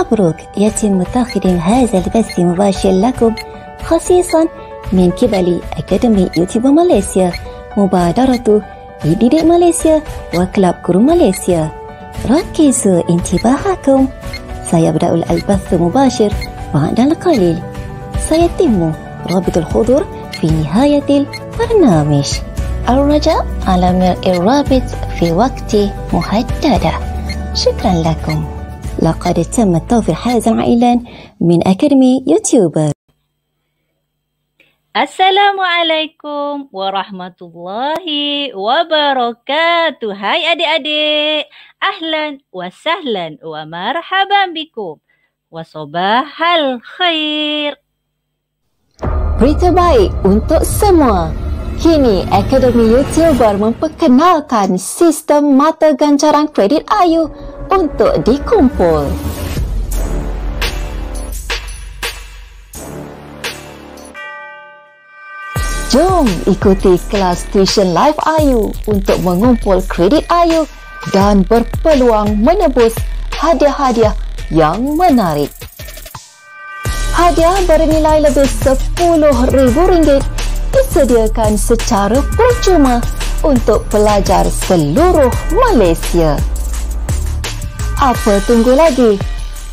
مبروك يتم تقديم هذا البث مباشر لكم خصيصا من قبل أكاديمي يوتيوب ماليزيا مبادرة لديدي ماليزيا وكلاب كرو ماليزيا ركزوا انتباهكم سيبدأ البث مباشر بعد القليل سيتم رابط الحضور في نهاية البرنامج الرجاء على مرء الرابط في وقت محددة شكرا لكم لقد تم التوفيق حازا عائلا من أكاديمي يوتيوبر السلام عليكم ورحمة الله وبركاته هاي أدي أدي أهلا وسهلا ومرحبا بكم وصباح الخير Berita baik untuk semua. Kini Akademi YouTuber memperkenalkan sistem mata ganjaran kredit Ayu untuk dikumpul. Jom ikuti kelas tuition live Ayu untuk mengumpul kredit Ayu dan berpeluang menebus hadiah-hadiah yang menarik. Hadiah bernilai lebih rm ringgit disediakan secara percuma untuk pelajar seluruh Malaysia. Apa tunggu lagi?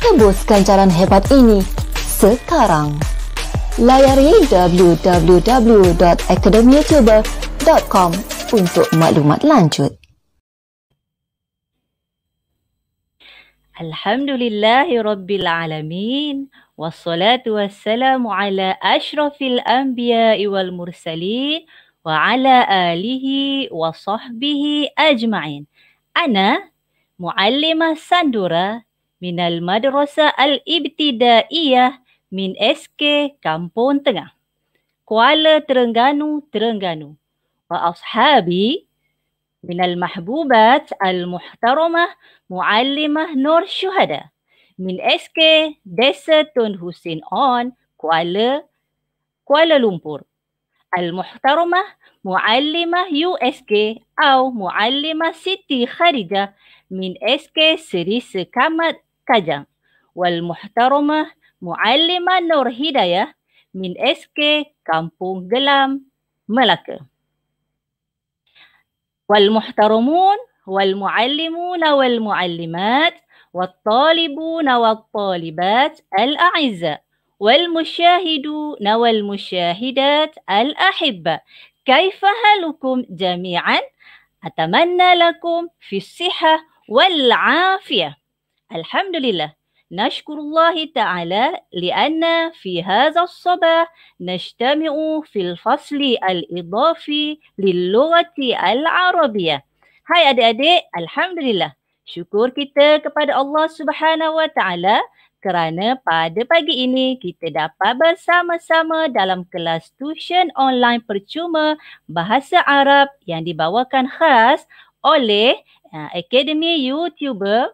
Tebuskan jalan hebat ini sekarang. Layari www.academyoutuber.com untuk maklumat lanjut. Alhamdulillahirrabbilalamin. والصلاة والسلام على أشرف الأنبياء والمرسلين وعلى آله وصحبه أجمعين أنا Muallimah Sandura minal Madrasah Al-Ibtidaiyah min SK Kampung Tengah. Kuala Terengganu, Terengganu. Wa ashabi minal Mahbubat Al-Muhtaramah Muallimah Nur Syuhada min SK Desa Tun Husin On, Kuala Kuala Lumpur. Al-Muhtaramah Muallimah USK atau Muallimah Siti Khadijah min SK Seri Sekamat Kajang wal muhtaramah Muallima Nur Hidayah min SK Kampung Gelam Melaka wal muhtaramun wal muallimun wal muallimat wat talibun wat talibat al a'izza wal mushahidun wal mushahidat al ahibba كيف حالكم جميعا اتمنى لكم في الصحه والعافيه Alhamdulillah. لله نشكر الله تعالى لان في هذا الصباح نجتمع في الفصل الاضافي للغه العربيه هاي ادي ادي الحمد لله syukur kita kepada Allah Subhanahu Wa Taala kerana pada pagi ini kita dapat bersama-sama dalam kelas tuition online percuma bahasa Arab yang dibawakan khas oleh Ha, Akademi YouTuber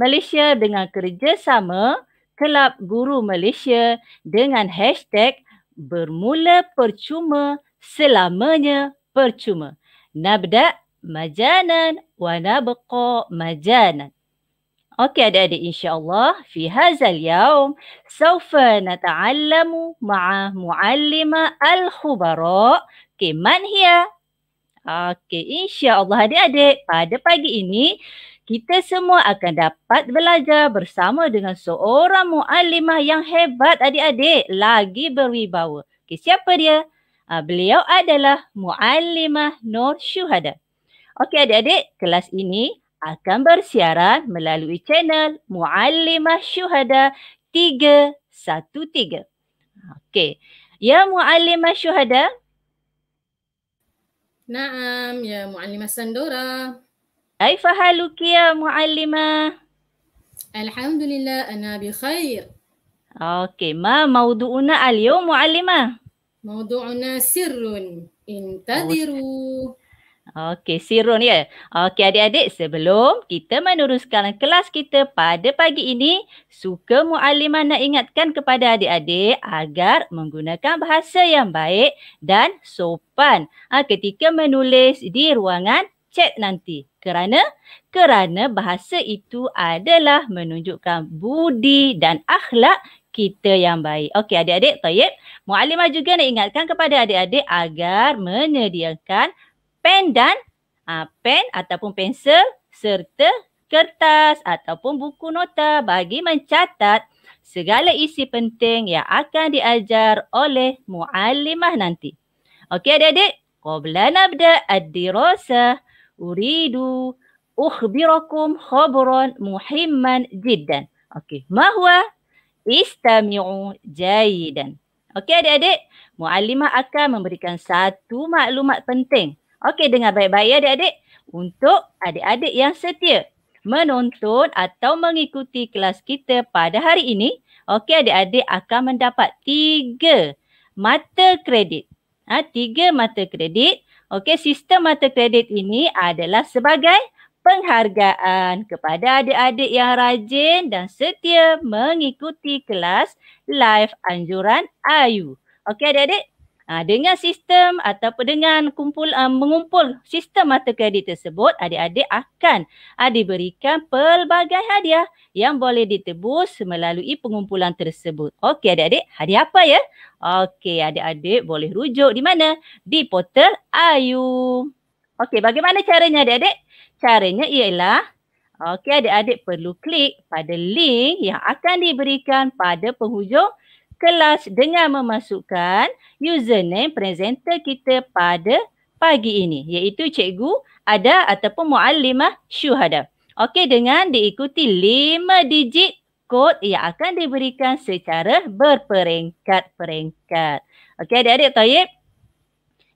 Malaysia dengan kerjasama Kelab Guru Malaysia dengan hashtag Bermula Percuma Selamanya Percuma. Nabda majanan wa nabqa majanan. Okey adik-adik insya-Allah fi hazal yaum saufa nata'allamu ma'a mu'allima al-khubara. Okey man hiya Okey, insya-Allah adik-adik, pada pagi ini kita semua akan dapat belajar bersama dengan seorang muallimah yang hebat adik-adik, lagi berwibawa. Okey, siapa dia? Uh, beliau adalah muallimah Nur Syuhada. Okey adik-adik, kelas ini akan bersiaran melalui channel Muallimah Syuhada 313. Okey. Ya Muallimah Syuhada, نعم يا معلمة سندورة كيف حالك يا معلمة؟ الحمد لله أنا بخير أوكي ما موضوعنا اليوم معلمة؟ موضوعنا سر انتظروا Okey, Sirun ya. Okey adik-adik, sebelum kita meneruskan kelas kita pada pagi ini, suka mualliman nak ingatkan kepada adik-adik agar menggunakan bahasa yang baik dan sopan ha, ketika menulis di ruangan chat nanti. Kerana kerana bahasa itu adalah menunjukkan budi dan akhlak kita yang baik. Okey adik-adik, tayyib. mualimah juga nak ingatkan kepada adik-adik agar menyediakan pen dan uh, pen ataupun pensel serta kertas ataupun buku nota bagi mencatat segala isi penting yang akan diajar oleh muallimah nanti. Okey adik-adik, qabla nabda ad-dirasa uridu ukhbirakum khabaran muhimman jiddan. Okey, mahwa istami'u jayidan. Okey adik-adik, muallimah akan memberikan satu maklumat penting Okey dengar baik-baik ya adik-adik. Untuk adik-adik yang setia menonton atau mengikuti kelas kita pada hari ini, okey adik-adik akan mendapat tiga mata kredit. Ha, tiga mata kredit. Okey, sistem mata kredit ini adalah sebagai penghargaan kepada adik-adik yang rajin dan setia mengikuti kelas live anjuran Ayu. Okey adik-adik, Uh, dengan sistem atau dengan kumpul uh, mengumpul sistem mata kredit tersebut, adik-adik akan uh, diberikan pelbagai hadiah yang boleh ditebus melalui pengumpulan tersebut. Okey adik-adik, hadiah apa ya? Okey adik-adik boleh rujuk di mana? Di portal Ayu. Okey, bagaimana caranya adik-adik? Caranya ialah okey adik-adik perlu klik pada link yang akan diberikan pada penghujung kelas dengan memasukkan username presenter kita pada pagi ini iaitu cikgu ada ataupun muallimah syuhada. Okey dengan diikuti lima digit kod yang akan diberikan secara berperingkat-peringkat. Okey adik-adik Tayyip.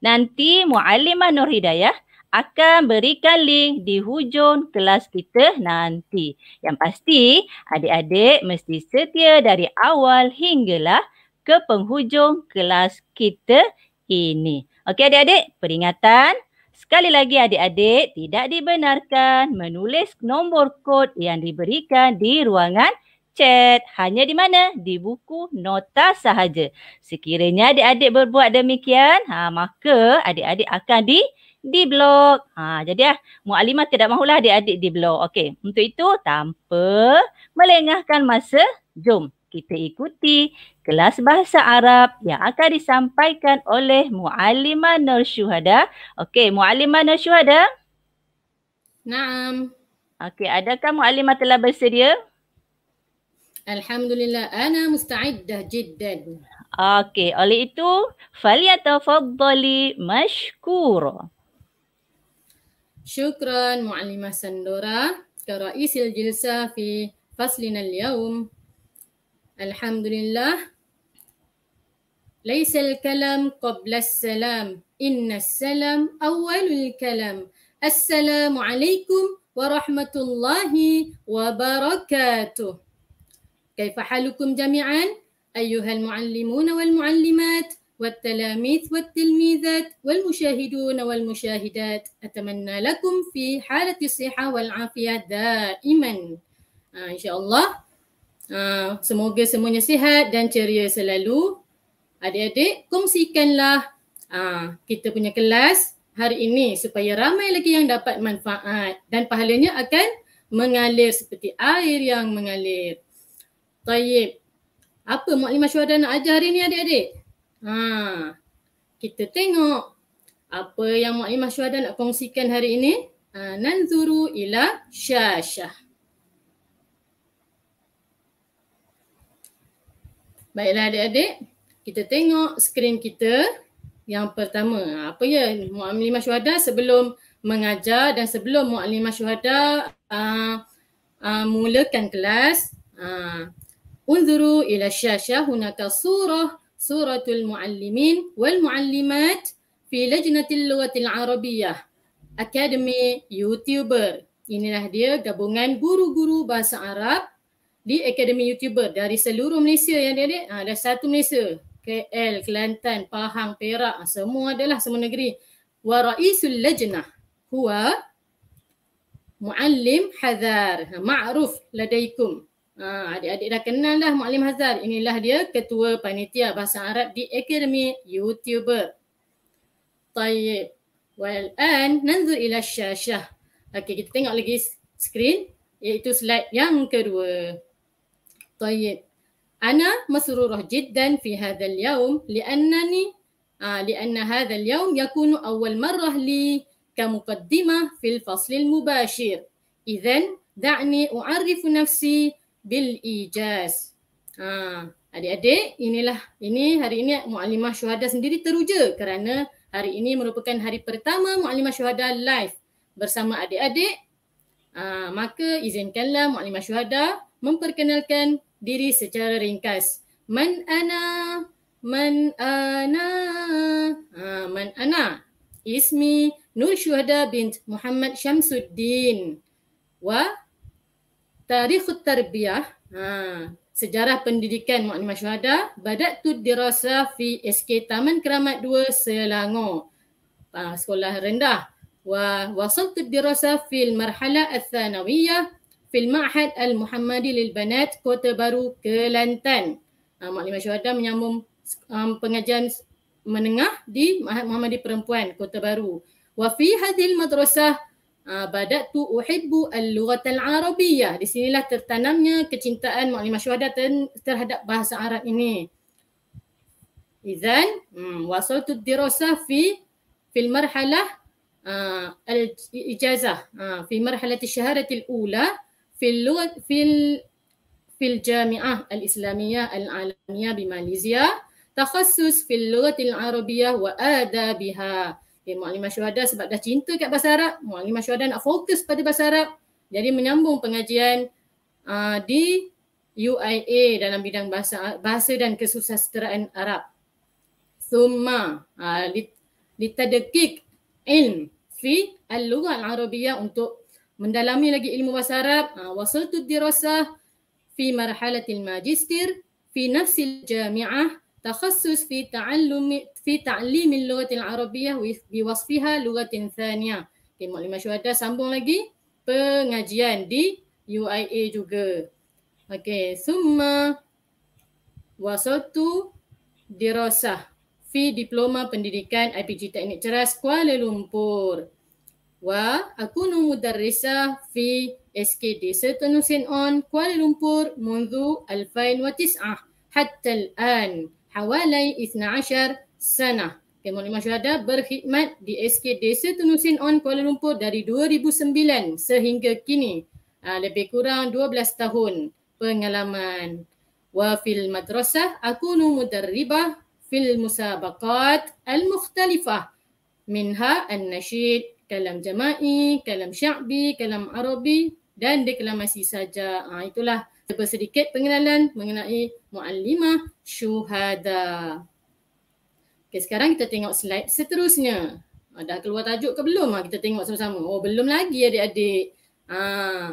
Nanti muallimah Nur Hidayah akan berikan link di hujung kelas kita nanti. Yang pasti, adik-adik mesti setia dari awal hinggalah ke penghujung kelas kita ini. Okey adik-adik, peringatan. Sekali lagi adik-adik, tidak dibenarkan menulis nombor kod yang diberikan di ruangan chat hanya di mana? Di buku nota sahaja. Sekiranya adik-adik berbuat demikian, ha, maka adik-adik akan di di blog. Ha, jadi ah, Mu'alimah tidak mahulah adik-adik di blog. Okey, untuk itu tanpa melengahkan masa, jom kita ikuti kelas bahasa Arab yang akan disampaikan oleh Mu'alimah Nur Syuhada. Okey, Mu'alimah Nur Syuhada. Naam. Okey, adakah Mu'alimah telah bersedia? Alhamdulillah, ana musta'iddah jiddan. Okey, oleh itu, faliyatafaddali mashkura. شكرا معلمة سندورة كرئيس الجلسة في فصلنا اليوم الحمد لله ليس الكلام قبل السلام إن السلام أول الكلام السلام عليكم ورحمة الله وبركاته كيف حالكم جميعا أيها المعلمون والمعلمات والتلاميذ والتلميذات والمشاهدون والمشاهدات أتمنى لكم في حالة الصحة والعافية دائما إن شاء الله semoga semuanya sihat dan ceria selalu adik-adik kongsikanlah kita punya kelas hari ini supaya ramai lagi yang dapat manfaat dan pahalanya akan mengalir seperti air yang mengalir. Tayyib. Apa Mak Limah Syuhada nak ajar hari ni adik-adik? Ha, kita tengok apa yang Mak Imah Syuhada nak kongsikan hari ini. Ha, Nanzuru ila syasyah. Baiklah adik-adik. Kita tengok skrin kita yang pertama. Apa ya Mu'alimah Syuhada sebelum mengajar dan sebelum Mu'alimah Syuhada uh, uh, mulakan kelas. Uh, Unzuru ila syasyah hunaka surah سورة المعلمين والمعلمات في لجنة اللغة العربية أكاديمي Youtuber. Inilah dia gabungan guru-guru bahasa Arab di Akademi YouTuber dari seluruh Malaysia yang dia ada. Ha, ada satu Malaysia, KL, Kelantan, Pahang, Perak, ha, semua adalah semua negeri. Wa ra'isul lajnah huwa muallim hadar. Ha, ma'ruf ladaikum. Ha, adik-adik dah kenal dah Maklim Hazar. Inilah dia ketua panitia bahasa Arab di Akademi YouTuber. Tayyip. Well, and nanzur ila syashah. Okay, kita tengok lagi screen, iaitu slide yang kedua. Tayyip. Ana masrurah jiddan fi hadzal yaum li'annani uh, li'anna hadzal yaum yakunu awwal marrah li kamuqaddimah fil fasl al-mubashir. Idzan, da'ni u'arrifu nafsi bil ijaz. Ha, adik-adik, inilah ini hari ini Muallimah Syuhada sendiri teruja kerana hari ini merupakan hari pertama Muallimah Syuhada live bersama adik-adik. Ha, maka izinkanlah Muallimah Syuhada memperkenalkan diri secara ringkas. Man ana man ana ha, man ana ismi Nur Syuhada bint Muhammad Syamsuddin. Wa tarikh tarbiyah ha sejarah pendidikan Maknima Syuhada badat tu dirasa fi SK Taman Keramat 2 Selangor ha, sekolah rendah wa wasaltu dirasa fil marhala athanawiyah fil ma'had al muhammadi lil banat kota baru kelantan ha, Maknima Syuhada menyambung um, pengajian menengah di Ma'had Muhammadi Perempuan Kota Baru. Wa fi hadhil madrasah badatu uhibbu al-lughata al-arabiyyah. Di sinilah tertanamnya kecintaan Maulimah Syuhada terhadap bahasa Arab ini. Izan, hmm, wasaltu dirasah fi fil marhalah uh, al-ijazah, uh, fi marhalah syahadat al-ula fil lughat fil fil jami'ah al-islamiyah al-alamiyah bi Malaysia, takhasus fil lughat al-arabiyyah wa adabiha. biha. Okay, Mu'alimah Syuhada sebab dah cinta kat Bahasa Arab, Mu'alimah Syuhada nak fokus pada Bahasa Arab. Jadi menyambung pengajian uh, di UIA dalam bidang bahasa, bahasa dan kesusasteraan Arab. Thumma uh, ah, litadakik ilm fi al-lughah al untuk mendalami lagi ilmu bahasa Arab. Uh, ah, wasaltu dirasah fi marhalatil magister fi nafsil jami'ah تخصص في تعلم في تعليم اللغة العربية بوصفها لغة ثانية. Okay, Maklumat Syuhada sambung lagi. Pengajian di UIA juga. Okay, summa wasatu dirosah fi diploma pendidikan IPG Teknik Ceras Kuala Lumpur. Wa akunu mudarrisah fi SKD Setenu on Kuala Lumpur mundu 2009 hatta al-an hawalai 12 sana. Kemal Imam Syuhada berkhidmat di SK Desa Tunusin on Kuala Lumpur dari 2009 sehingga kini uh, lebih kurang 12 tahun pengalaman. Wa fil madrasah aku nu mudarribah fil musabakat al mukhtalifah minha al nasyid kalam jama'i, kalam syabi, kalam arabi dan deklamasi saja. Ha, itulah sedikit pengenalan mengenai muallimah syuhada. Okey, sekarang kita tengok slide seterusnya. Ada ah, keluar tajuk ke belum? Ah, kita tengok sama-sama. Oh, belum lagi adik-adik. Ha. Ah.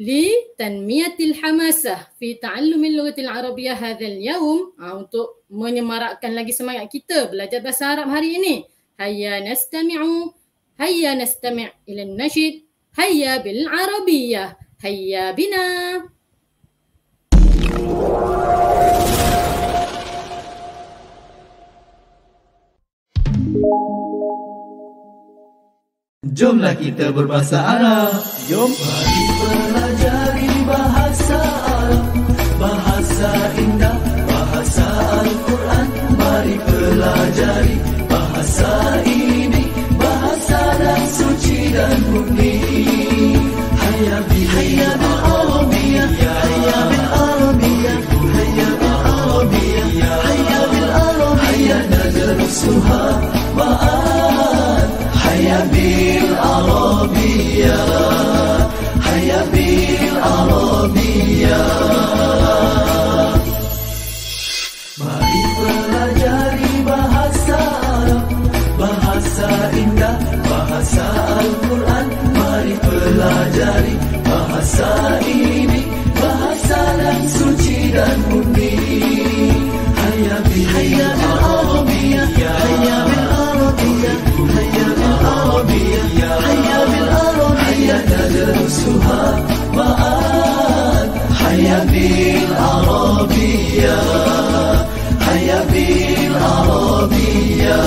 Li tanmiyatil hamasah fi ta'allumil lughatil arabiyyah hadzal yawm. Ah, untuk menyemarakkan lagi semangat kita belajar bahasa Arab hari ini. Hayya nastami'u. Hayya nastami' ila an-nashid. Hayya bil arabiyyah. Hayya bina. Jomlah kita berbahasa Arab. Jom. Mari pelajari bahasa Arab. Bahasa indah, bahasa Al-Quran. Mari pelajari bahasa ini. Bahasa yang suci dan murni. Hayya bil Arabiyya. Hayya bil Arabiyya. Hayya bil Arabiyya. Hayya bil Arabiyya. Hayya bil Arabiyya. Bye. العربية هيا بالعربية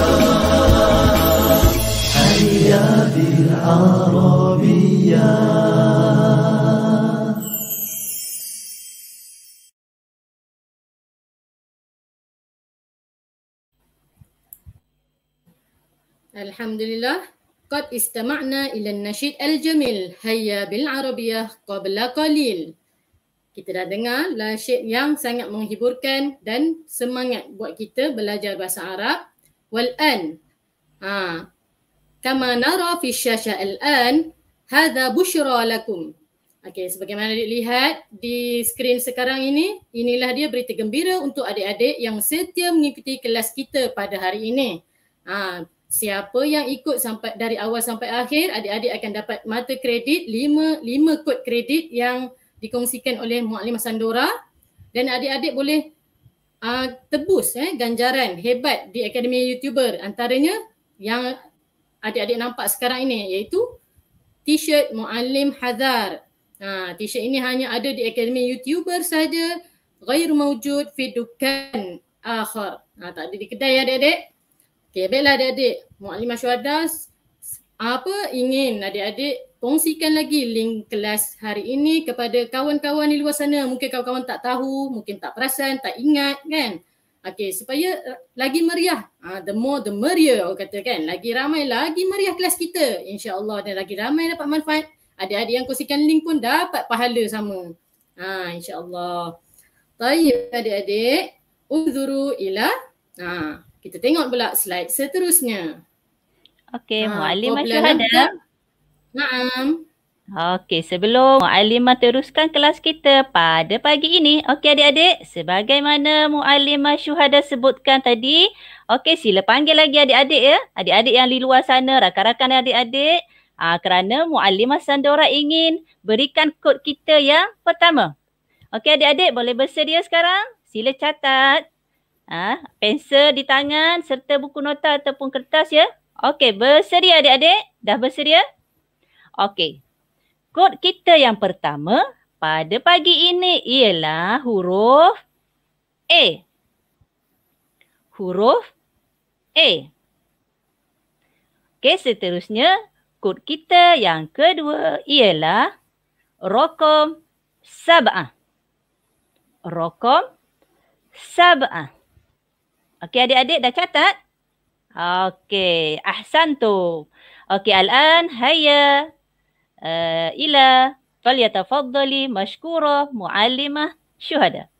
هيا بالعربية الحمد لله قد استمعنا إلى النشيد الجميل هيا بالعربية قبل قليل kita dah dengar lasyid yang sangat menghiburkan dan semangat buat kita belajar bahasa Arab. Wal'an. Ha. Kama nara fi syasha an, hadha bushra lakum. Okay, sebagaimana dilihat di skrin sekarang ini, inilah dia berita gembira untuk adik-adik yang setia mengikuti kelas kita pada hari ini. Ha. Siapa yang ikut sampai dari awal sampai akhir, adik-adik akan dapat mata kredit, lima, lima kod kredit yang dikongsikan oleh Mu'alimah Sandora dan adik-adik boleh uh, tebus eh, ganjaran hebat di Akademi YouTuber antaranya yang adik-adik nampak sekarang ini iaitu T-shirt Mu'alim Hazar. Ha, t-shirt ini hanya ada di Akademi YouTuber saja. Ghair mawujud fi dukan akhar. Ha, tak ada di kedai adik-adik. Okey, baiklah adik-adik. Mu'alimah Syuhadas apa ingin adik-adik kongsikan lagi link kelas hari ini kepada kawan-kawan di luar sana. Mungkin kawan-kawan tak tahu, mungkin tak perasan, tak ingat kan. Okay, supaya eh, lagi meriah. Uh, the more the merrier orang kata kan. Lagi ramai, lagi meriah kelas kita. InsyaAllah dan lagi ramai dapat manfaat. Adik-adik yang kongsikan link pun dapat pahala sama. Ha, uh, InsyaAllah. Tapi adik-adik. Unzuru ila. Ha, kita tengok pula slide seterusnya. Okay, uh, ah, Mualim Masyuhada. Naam. Okey, sebelum Muallimah teruskan kelas kita pada pagi ini. Okey adik-adik, sebagaimana Muallimah Syuhada sebutkan tadi. Okey, sila panggil lagi adik-adik ya. Adik-adik yang di luar sana, rakan-rakan adik-adik. Ah, kerana Muallimah Sandora ingin berikan kod kita yang pertama. Okey adik-adik, boleh bersedia sekarang? Sila catat. Ah, ha, pensel di tangan serta buku nota ataupun kertas ya. Okey, bersedia adik-adik? Dah bersedia? Okey. Kod kita yang pertama pada pagi ini ialah huruf A. Huruf A. Okey, seterusnya kod kita yang kedua ialah rokom sab'ah. Rokom sab'ah. Okey, adik-adik dah catat? Okey, Ahsan tu. Okey, al-an hayya. Eh, ila falyatafaddali mashkura muallimah syuhada.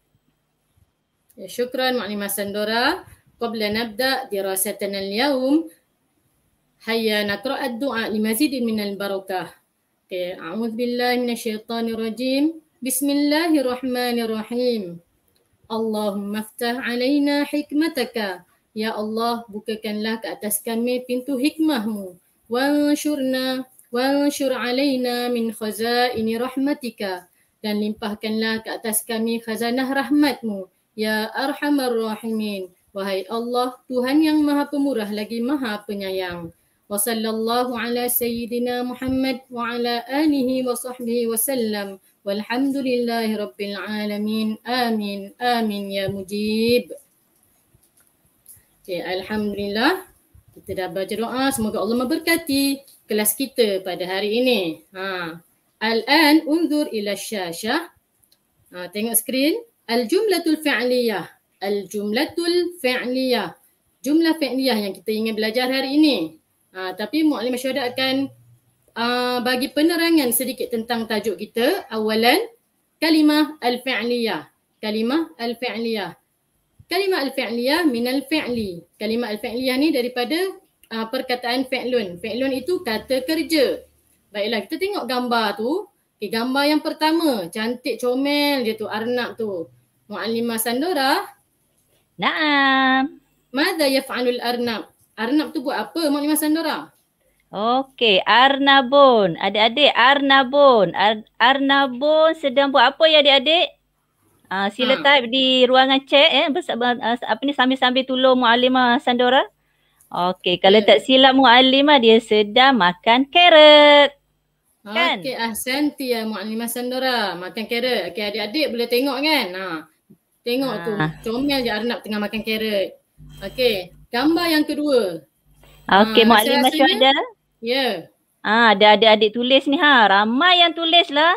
Ya, syukran Mu'alimah Sandora. Qabla nabda dirasatana al-yawm, hayya nakra' ad-du'a limazidin min al-barakah. Okay. A'udhu billahi min syaitanir rajim. Bismillahirrahmanirrahim. Allahumma ftah alaina hikmataka. Ya Allah, bukakanlah ke atas kami pintu hikmahmu. Wanshurna وانشر علينا من خزائن رحمتك dan limpahkanlah ke atas kami khazanah rahmatmu ya arhamar rahimin wahai Allah Tuhan yang maha pemurah lagi maha penyayang wa sallallahu ala sayyidina Muhammad wa ala alihi wa sahbihi wa sallam walhamdulillahi rabbil alamin amin amin ya mujib okay, alhamdulillah kita dah baca doa semoga Allah memberkati kelas kita pada hari ini. Ha. Al-an unzur ila syashah. Ha, tengok skrin. Al-jumlatul fi'liyah. Al-jumlatul fi'liyah. Jumlah fi'liyah yang kita ingin belajar hari ini. Ha, tapi Mu'alim masyarakat akan uh, bagi penerangan sedikit tentang tajuk kita. Awalan, kalimah al-fi'liyah. Kalimah al-fi'liyah. Kalimah al-fi'liyah minal fi'li. Kalimah al-fi'liyah ni daripada uh, perkataan fa'lun. Fa'lun itu kata kerja. Baiklah, kita tengok gambar tu. Okay, gambar yang pertama, cantik comel dia tu, arnab tu. Mu'alimah Sandora. Naam. Mada yaf'alul arnab? Arnab tu buat apa, Mu'alimah Sandora? Okey, Arnabun. Adik-adik, Arnabun. Ar- Arnabun sedang buat apa ya adik-adik? Uh, sila ha. type di ruangan chat eh. Bers- uh, apa ni sambil-sambil tolong Mu'alimah Sandora. Uh, Okey, kalau tak silap Mu'alimah dia sedang makan carrot. Kan? Okey, Ahsanti ya ah, Mu'alimah Sandora. Ah, makan carrot. Okey, adik-adik boleh tengok kan? Ha. Tengok ha. tu. Comel je Arnab tengah makan carrot. Okey, gambar yang kedua. Okey, ha, Mu'alimah macam ada? Yeah. Ya. Ha, ada adik-adik tulis ni ha. Ramai yang tulis lah.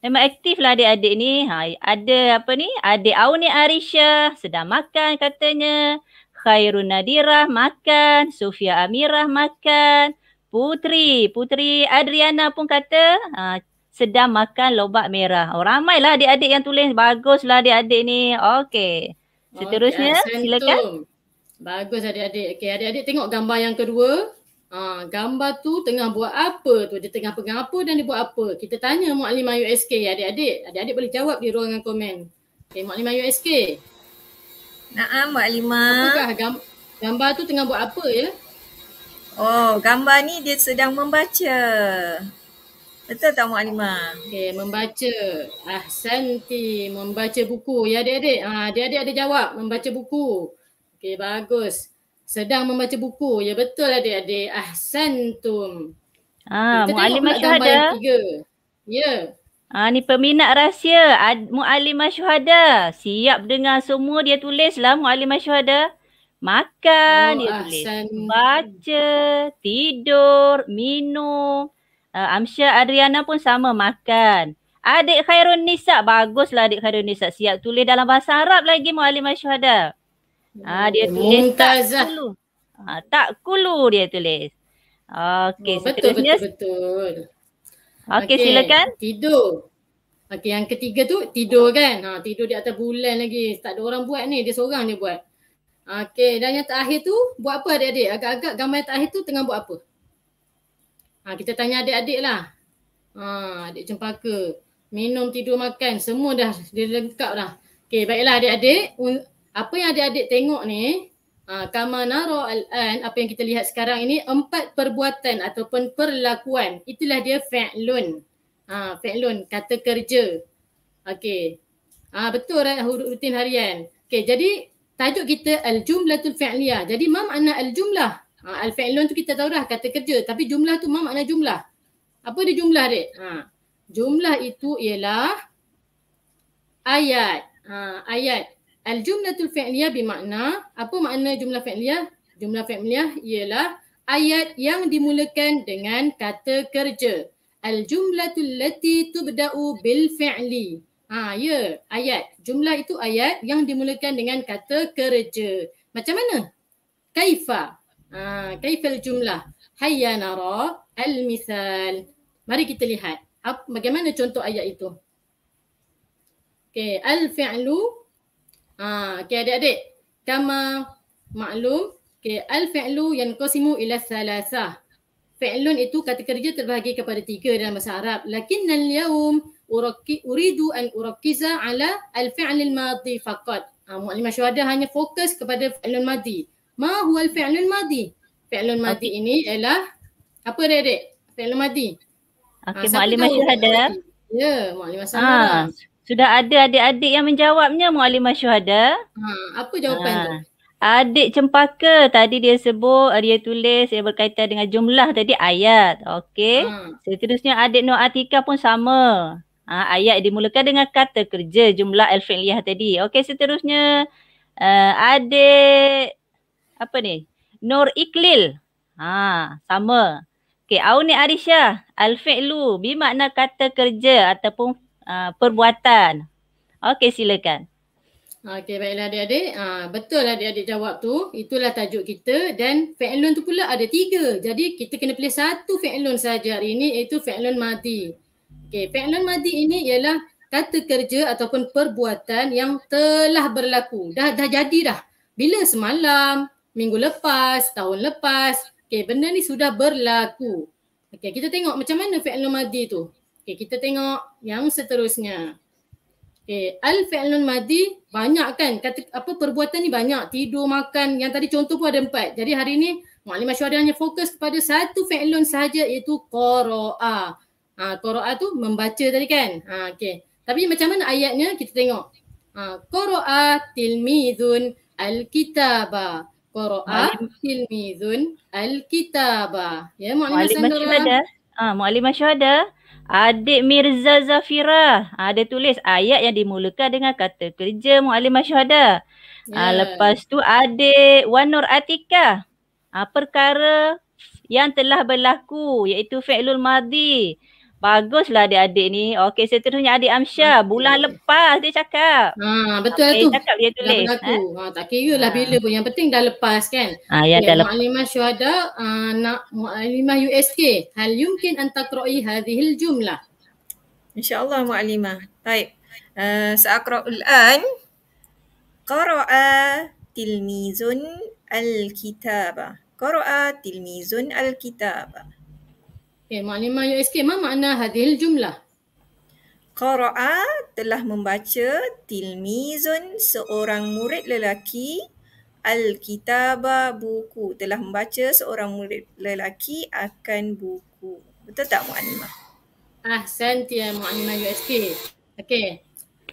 Memang aktif lah adik-adik ni. Ha, ada apa ni? Adik Auni Arisha sedang makan katanya. Khairun Nadirah makan, Sofia Amirah makan, Putri, Putri Adriana pun kata uh, sedang makan lobak merah. Oh, ramailah adik-adik yang tulis. Baguslah adik-adik ni. Okey. Seterusnya, okay, ah, silakan. Bagus adik-adik. Okey, adik-adik tengok gambar yang kedua. Ha, gambar tu tengah buat apa tu? Dia tengah pegang apa dan dia buat apa? Kita tanya Muaklimah USK adik-adik. Adik-adik boleh jawab di ruangan komen. Okey, Muaklimah USK. Naam Mak Lima. Apakah gam- gambar tu tengah buat apa ya? Oh, gambar ni dia sedang membaca. Betul tak Mak Lima? Okey, membaca. Ah, Santi membaca buku. Ya, adik-adik. Ah, adik ada jawab membaca buku. Okey, bagus. Sedang membaca buku. Ya, betul adik-adik. Ah, Santum. Ah, Mak Lima ada. Tiga. Ya. Yeah. Ah ni peminat rahsia Ad, Mualim Siap dengar semua dia tulislah Mualim Masyuhada. Makan oh, dia tulis. Ahsan. Baca, tidur, minum. Uh, ha, Amsyah Adriana pun sama makan. Adik Khairun Nisa baguslah adik Khairun Nisa siap tulis dalam bahasa Arab lagi Mualim Masyuhada. Ah ha, oh, dia tulis. Muntazah. Tak kulu. Uh, tak kulu dia tulis. Okay, oh, betul, betul betul betul. Okey okay, silakan. Tidur. Okey yang ketiga tu tidur kan. Ha tidur di atas bulan lagi. Tak ada orang buat ni, dia seorang dia buat. Okey dan yang terakhir tu buat apa adik-adik? Agak-agak gambar yang terakhir tu tengah buat apa? Ha kita tanya adik-adik lah. Ha adik cempaka. Minum, tidur, makan. Semua dah dia lengkap dah. Okey baiklah adik-adik. Apa yang adik-adik tengok ni Ah, kama naro al-an apa yang kita lihat sekarang ini empat perbuatan ataupun perlakuan itulah dia fa'lun ha ah, fa'lun kata kerja okey ha betul kan right? huruf rutin harian okey jadi tajuk kita al tu fi'liyah jadi ma makna al-jumlah ha, al-fa'lun tu kita tahu dah kata kerja tapi jumlah tu ma makna jumlah apa dia jumlah dia ha jumlah itu ialah ayat ha ayat Al-jumlatul fi'liyah bermakna apa makna jumlah fi'liyah? Jumlah fi'liyah ialah ayat yang dimulakan dengan kata kerja. Al-jumlatul lati tubda'u bil fi'li. Ha ya, yeah, ayat. Jumlah itu ayat yang dimulakan dengan kata kerja. Macam mana? Kaifa. Ha kaifal jumlah. Hayya nara al-misal. Mari kita lihat. bagaimana contoh ayat itu? Okay, al-fi'lu Ha, okay adik-adik. Kama maklum. Okay, al-fi'lu yang kosimu ila salasah. Fi'lun itu kata kerja terbahagi kepada tiga dalam bahasa Arab. Lakin al-yawm uridu an urakiza ala al-fi'lil madhi faqad. Ha, Mu'alimah syuhada hanya fokus kepada fi'lun madhi. Ma huwa al-fi'lun madi. Fi'lun madi okay. ini ialah apa adik-adik? Fi'lun madhi. Okay, ha, Mu'alimah syuhada. Ya, Mu'alimah ah. syuhada. Ha. Sudah ada adik-adik yang menjawabnya Mu'alimah Syuhada. Ha, apa jawapan ha. tu? Ah, adik cempaka tadi dia sebut, dia tulis yang berkaitan dengan jumlah tadi ayat. Okey. Ha. Seterusnya adik Nur Atika pun sama. Ha, ayat dimulakan dengan kata kerja jumlah al-fi'liyah tadi. Okey seterusnya uh, adik apa ni? Nur Iklil. Ha, sama. Okey, Auni Arisha, al-fi'lu bermakna kata kerja ataupun Ah, perbuatan. Okey silakan. Okey baiklah adik-adik. Uh, betul adik-adik jawab tu. Itulah tajuk kita dan fi'lun tu pula ada tiga. Jadi kita kena pilih satu fi'lun saja hari ini iaitu fi'lun madi. Okey fi'lun madi ini ialah kata kerja ataupun perbuatan yang telah berlaku. Dah dah jadi dah. Bila semalam, minggu lepas, tahun lepas. Okey benda ni sudah berlaku. Okey kita tengok macam mana fi'lun madi tu. Okay, kita tengok yang seterusnya. Okay, al fi'lun madi banyak kan kata apa perbuatan ni banyak tidur makan yang tadi contoh pun ada empat. Jadi hari ni Maklum Masyuari hanya fokus kepada satu fi'lun sahaja iaitu qara'a. Ha, qara'a tu membaca tadi kan? Ha, okay. Tapi macam mana ayatnya? Kita tengok. Ha, qara'a tilmidhun al-kitaba. Qara'a tilmidhun al-kitaba. Ya, Maklum Masyuari. Maklum Masyuari. Ha, Maklum Masyuari. Adik Mirza Zafira ada ah, ha, tulis ayat yang dimulakan dengan kata kerja mu'alimah syuhadah. Ah, yeah. lepas tu adik Wan Nur Atika ha, perkara yang telah berlaku iaitu fi'lul Madi. Baguslah adik-adik ni. Okey, seterusnya adik Amsha, okay. bulan lepas dia cakap. Ha, betul lah okay, tu. Cakap dia tulis. Ha? ha, tak kira lah ha. bila pun. Yang penting dah lepas kan. Ha, ya okay, dah lepas. syuhada, uh, nak maklimah USK. Hal yumkin antakro'i hadihil jumlah. InsyaAllah maklimah. Baik. Uh, eh, Sa'akro'ul an. Qara'a tilmizun al-kitabah. Qara'a tilmizun al-kitabah. Okay, maklumat USK, ma makna hadil jumlah? Qara'a telah membaca tilmizun seorang murid lelaki Al-kitaba buku telah membaca seorang murid lelaki akan buku. Betul tak Mu'alimah? Ah, sentia Mu'alimah USK. Okay,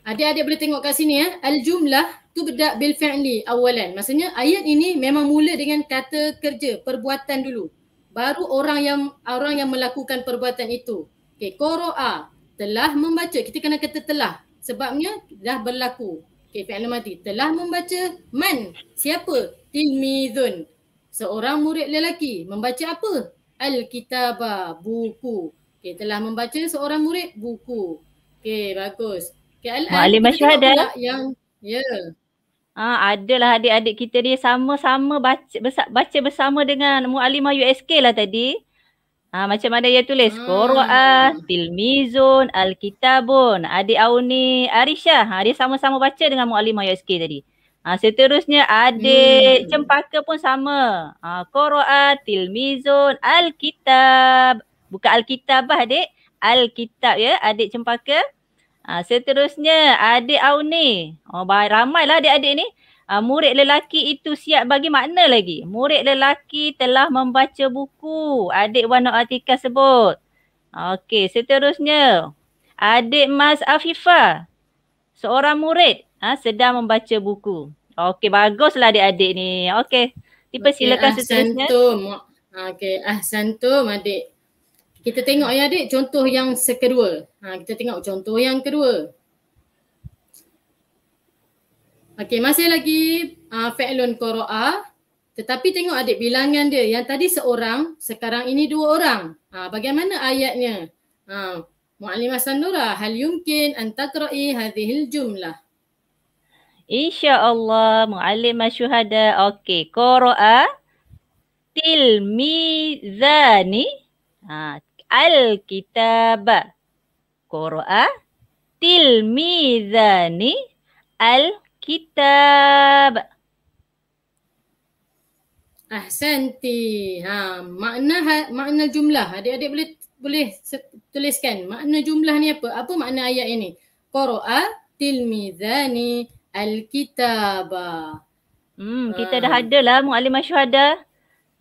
Adik-adik boleh tengok kat sini ya. Al-jumlah tu berda bil fi'li awalan. Maksudnya ayat ini memang mula dengan kata kerja, perbuatan dulu baru orang yang orang yang melakukan perbuatan itu. Okey, qaraa telah membaca. Kita kena kata telah sebabnya dah berlaku. Okey, fi'il mati telah membaca man siapa? Tilmizun. Seorang murid lelaki membaca apa? Al-kitaba, buku. Okey, telah membaca seorang murid buku. Okey, bagus. Okey, al-al. masyhadah. Yang ya. Yeah. Ha, adalah adik-adik kita ni sama-sama baca, besa, baca bersama dengan Mu'alimah USK lah tadi. Ha, macam mana dia tulis? Hmm. Quran, Tilmizun, Alkitabun. Adik Auni, Arisha. Ha, dia sama-sama baca dengan Mu'alimah USK tadi. Ha, seterusnya adik hmm. cempaka pun sama. Ha, Quran, Tilmizun, Alkitab. kitab Bukan al lah adik. Alkitab ya adik cempaka. Ha, seterusnya, adik Auni. Oh, ramailah adik-adik ni. Ha, murid lelaki itu siap bagi makna lagi. Murid lelaki telah membaca buku. Adik Wan Noatika sebut. Okey, seterusnya. Adik Mas Afifa, Seorang murid ha, sedang membaca buku. Okey, baguslah adik-adik ni. Okey, tipe okay, silakan ah, seterusnya. Santum. Okey, ah santum adik. Kita tengok ya adik contoh yang kedua. Ha, kita tengok contoh yang kedua. Okey masih lagi uh, fa'lun qara'a tetapi tengok adik bilangan dia yang tadi seorang sekarang ini dua orang. Ha, bagaimana ayatnya? Ha Muallimah Sanura hal yumkin an taqra'i hadhihi jumlah Allah Muallimah Syuhada. Okey, Qura'a Tilmizani. Ha, Al-Kitab. Qura'a Tilmizani Al-Kitab. Ahsanti. Ha, makna ha, makna jumlah. Adik-adik boleh boleh tuliskan makna jumlah ni apa? Apa makna ayat ini? Qura'a Tilmizani Al-Kitab. Hmm, kita ha. dah ada lah Mu'alim Ashwada.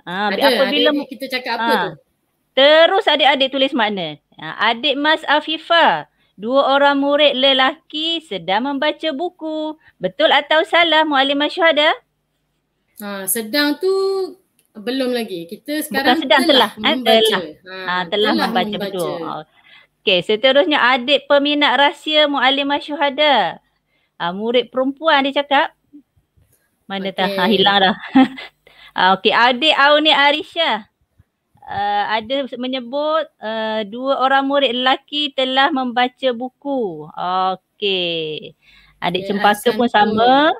Ha, ah, ada. Apabila... Adik-adik kita cakap apa ha. tu? Terus adik-adik tulis makna. Ha, adik Mas Afifa, dua orang murid lelaki sedang membaca buku. Betul atau salah Mu'alimah Syuhada? Ha, sedang tu belum lagi. Kita sekarang Bukan sedang, telah, telah ha, membaca. Telah, telah, ha, ha, telah, telah membaca, membaca betul. Okey, seterusnya adik peminat rahsia Mu'alimah Syuhada. Ha, murid perempuan dia cakap. Mana okay. tak? Ha, hilang dah. Okey, adik Auni Arisha uh, ada menyebut uh, dua orang murid lelaki telah membaca buku. Okey. Adik ya, Cempaka pun sama.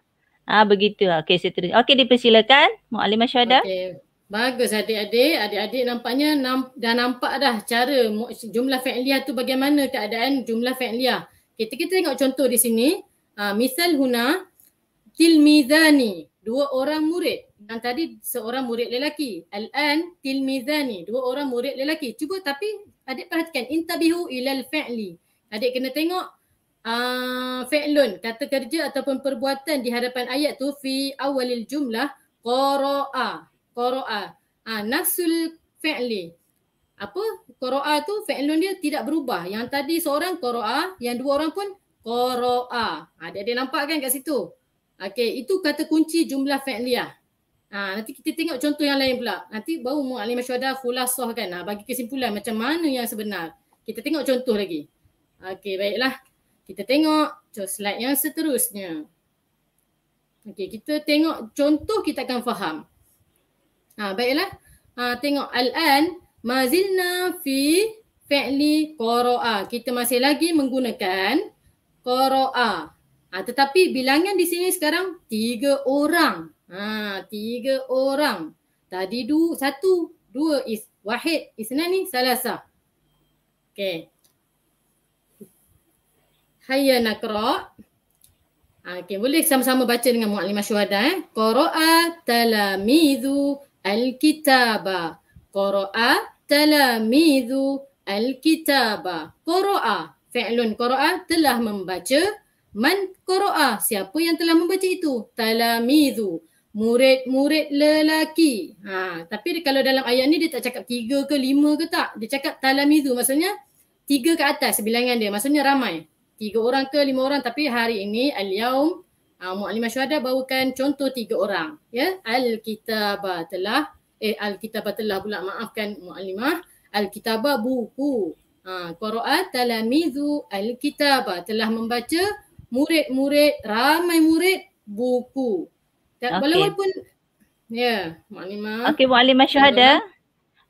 Ah ha, begitu. Okey, seterusnya. Okey, dipersilakan Muallimah Syada. Okey. Bagus adik-adik. Adik-adik nampaknya namp- dah nampak dah cara jumlah fi'liyah tu bagaimana keadaan jumlah fi'liyah. Kita kita tengok contoh di sini. Uh, misal huna tilmizani, dua orang murid yang tadi seorang murid lelaki. Al-an tilmizani. Dua orang murid lelaki. Cuba tapi adik perhatikan. Intabihu ilal fa'li. Adik kena tengok uh, fa'lun. Kata kerja ataupun perbuatan di hadapan ayat tu fi awalil jumlah qara'a. Qara'a. Ha, nafsul fa'li. Apa? Qara'a tu fa'lun dia tidak berubah. Yang tadi seorang qara'a. Yang dua orang pun qara'a. Ah, adik-adik nampak kan kat situ? Okey, itu kata kunci jumlah fa'liyah. Ha, nanti kita tengok contoh yang lain pula. Nanti baru Mu'alim Masyuhada khulasah kan. Ha, bagi kesimpulan macam mana yang sebenar. Kita tengok contoh lagi. Okey, baiklah. Kita tengok so, slide yang seterusnya. Okey, kita tengok contoh kita akan faham. Ha, baiklah. Ha, tengok. Al-an mazilna fi fi'li qara'a. Kita masih lagi menggunakan qara'a. Ha, tetapi bilangan di sini sekarang tiga orang. Ha, tiga orang. Tadi dua, satu, dua is wahid, isna ni salasa. Okay. Hayya nakra. Ha, okay, boleh sama-sama baca dengan Mu'alim Ashwada eh. Qara'a talamidhu al-kitaba. Qara'a talamidhu al-kitaba. Qara'a. Fi'lun Qara'a telah membaca. Man Qara'a. Siapa yang telah membaca itu? Talamidhu. Talamidhu murid-murid lelaki. Ha, tapi kalau dalam ayat ni dia tak cakap tiga ke lima ke tak. Dia cakap talamizu maksudnya tiga ke atas bilangan dia. Maksudnya ramai. Tiga orang ke lima orang tapi hari ini al-yaum uh, ha, Mu'alimah Syuhada bawakan contoh tiga orang. Ya, Al-Kitabah telah, eh Al-Kitabah telah pula maafkan Mu'alimah. Al-Kitabah buku. Ha, Quran talamizu Al-Kitabah telah membaca murid-murid, ramai murid buku. Dan okay. walaupun ya, yeah, Maklimah. Okey, Maklimah Syuhada.